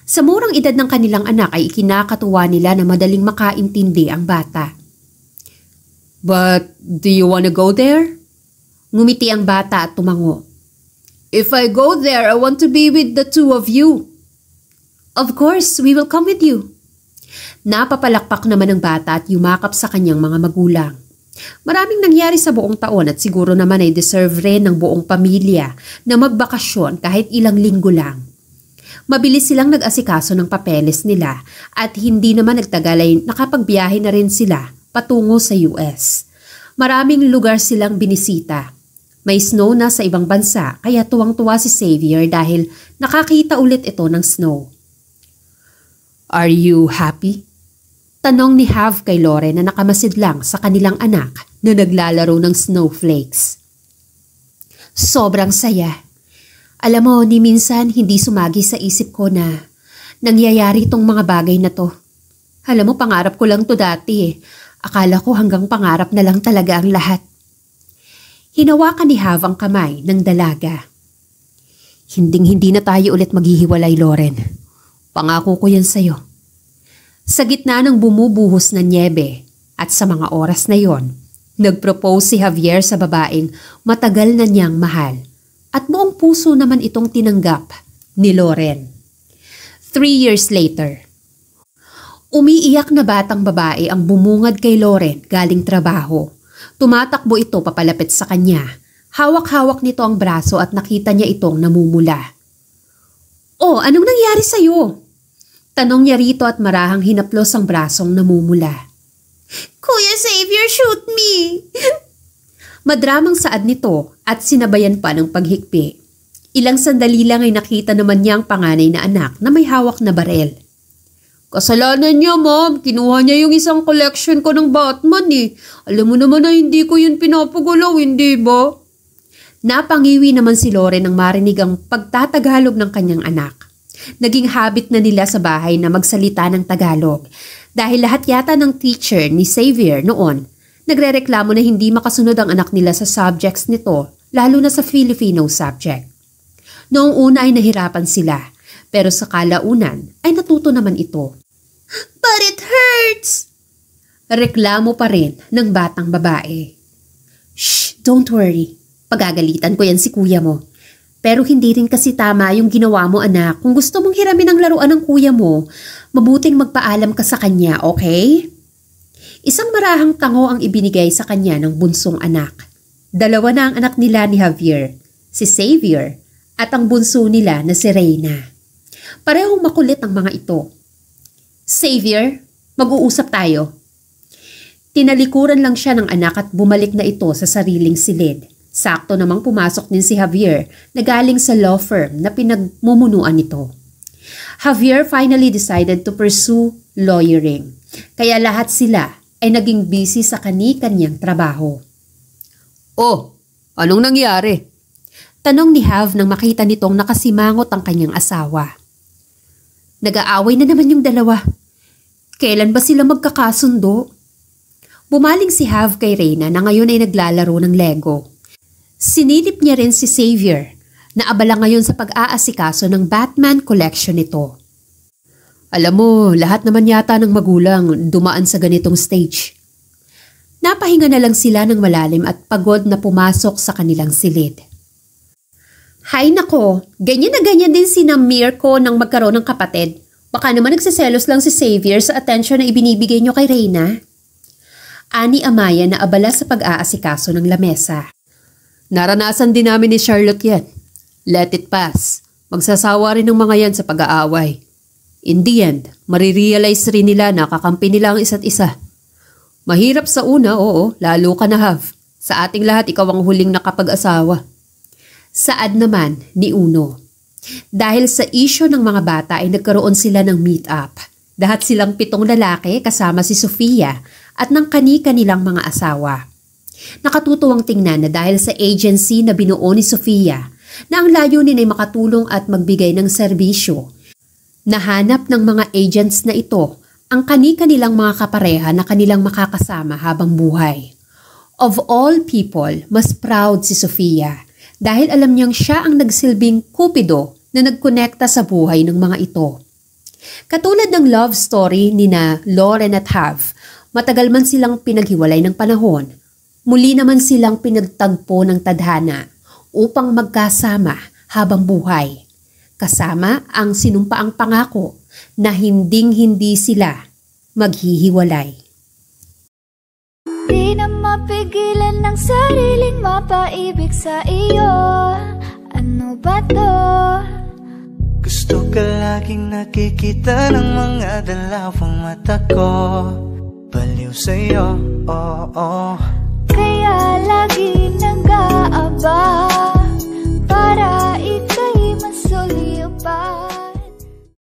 Sa murang edad ng kanilang anak ay ikinakatuwa nila na madaling makaintindi ang bata. But do you want to go there? Ngumiti ang bata at tumango. If I go there, I want to be with the two of you. Of course, we will come with you. Napapalakpak naman ang bata at yumakap sa kanyang mga magulang. Maraming nangyari sa buong taon at siguro naman ay deserve rin ng buong pamilya na magbakasyon kahit ilang linggo lang. Mabilis silang nag-asikaso ng papeles nila at hindi naman nagtagal ay nakapagbiyahe na rin sila patungo sa US. Maraming lugar silang binisita. May snow na sa ibang bansa kaya tuwang-tuwa si Xavier dahil nakakita ulit ito ng snow. Are you happy? Tanong ni Hav kay Lore na nakamasid lang sa kanilang anak na naglalaro ng snowflakes. Sobrang saya. Alam mo, ni minsan hindi sumagi sa isip ko na nangyayari itong mga bagay na to. Alam mo, pangarap ko lang to dati eh. Akala ko hanggang pangarap na lang talaga ang lahat. Hinawakan ni Hav ang kamay ng dalaga. Hinding-hindi na tayo ulit maghihiwalay, Loren. Pangako ko yan sa'yo. Sa gitna ng bumubuhos na niebe at sa mga oras na yon, nagpropose si Javier sa babaeng matagal na niyang mahal at buong puso naman itong tinanggap ni Loren. Three years later, Umiiyak na batang babae ang bumungad kay Loren galing trabaho. Tumatakbo ito papalapit sa kanya. Hawak-hawak nito ang braso at nakita niya itong namumula. Oh, anong nangyari sa'yo? Tanong niya rito at marahang hinaplos ang brasong namumula. Kuya Xavier, shoot me! Madramang saad nito at sinabayan pa ng paghikpi. Ilang sandali lang ay nakita naman niya ang panganay na anak na may hawak na barel. Kasalanan niya, ma'am. Kinuha niya yung isang collection ko ng Batman eh. Alam mo naman na hindi ko yun pinapagalaw, hindi ba? Napangiwi naman si Loren nang marinig ang pagtatagalog ng kanyang anak. Naging habit na nila sa bahay na magsalita ng Tagalog dahil lahat yata ng teacher ni Xavier noon nagrereklamo na hindi makasunod ang anak nila sa subjects nito, lalo na sa Filipino subject. Noong una ay nahirapan sila, pero sa kalaunan ay natuto naman ito. But it hurts! Reklamo pa rin ng batang babae. Shh, don't worry. Pagagalitan ko yan si kuya mo. Pero hindi rin kasi tama yung ginawa mo anak. Kung gusto mong hiramin ang laruan ng kuya mo, mabuting magpaalam ka sa kanya, okay? Isang marahang tango ang ibinigay sa kanya ng bunsong anak. Dalawa na ang anak nila ni Javier, si Xavier, at ang bunso nila na si Reyna. Parehong makulit ang mga ito. Savior, mag-uusap tayo. Tinalikuran lang siya ng anak at bumalik na ito sa sariling silid. Sakto namang pumasok din si Javier na galing sa law firm na pinagmumunuan nito. Javier finally decided to pursue lawyering. Kaya lahat sila ay naging busy sa kani-kanyang trabaho. Oh, anong nangyari? Tanong ni Hav nang makita nitong nakasimangot ang kanyang asawa. Nag-aaway na naman yung dalawa. Kailan ba sila magkakasundo? Bumaling si Hav kay Reyna na ngayon ay naglalaro ng Lego. Sinilip niya rin si Xavier na abala ngayon sa pag-aasikaso ng Batman collection nito. Alam mo, lahat naman yata ng magulang dumaan sa ganitong stage. Napahinga na lang sila ng malalim at pagod na pumasok sa kanilang silid. Hay nako, ganyan na ganyan din si na Mirko nang magkaroon ng kapatid. Baka naman nagsiselos lang si Xavier sa atensyon na ibinibigay niyo kay Reyna. Ani Amaya na abala sa pag-aasikaso ng lamesa. Naranasan din namin ni Charlotte yan. Let it pass. Magsasawa rin ng mga yan sa pag-aaway. In the end, marirealize rin nila na kakampi nila ang isa't isa. Mahirap sa una, oo, lalo ka na have. Sa ating lahat, ikaw ang huling nakapag-asawa. Saad naman ni Uno. Dahil sa isyo ng mga bata ay nagkaroon sila ng meet-up. Dahat silang pitong lalaki kasama si Sofia at ng kani-kanilang mga asawa. Nakatutuwang tingnan na dahil sa agency na binuo ni Sofia na ang layunin ay makatulong at magbigay ng serbisyo. Nahanap ng mga agents na ito ang kani-kanilang mga kapareha na kanilang makakasama habang buhay. Of all people, mas proud si Sofia dahil alam niyang siya ang nagsilbing kupido na nagkonekta sa buhay ng mga ito. Katulad ng love story ni na Lauren at Hav, matagal man silang pinaghiwalay ng panahon, muli naman silang pinagtagpo ng tadhana upang magkasama habang buhay. Kasama ang sinumpaang pangako na hinding-hindi sila maghihiwalay. sariling mapaibig sa iyo Ano ba to? Gusto ka laging nakikita ng mga dalawang mata ko Baliw sa'yo, oo oh, oh. Kaya lagi nang-aaba Para ika'y masuliyo pa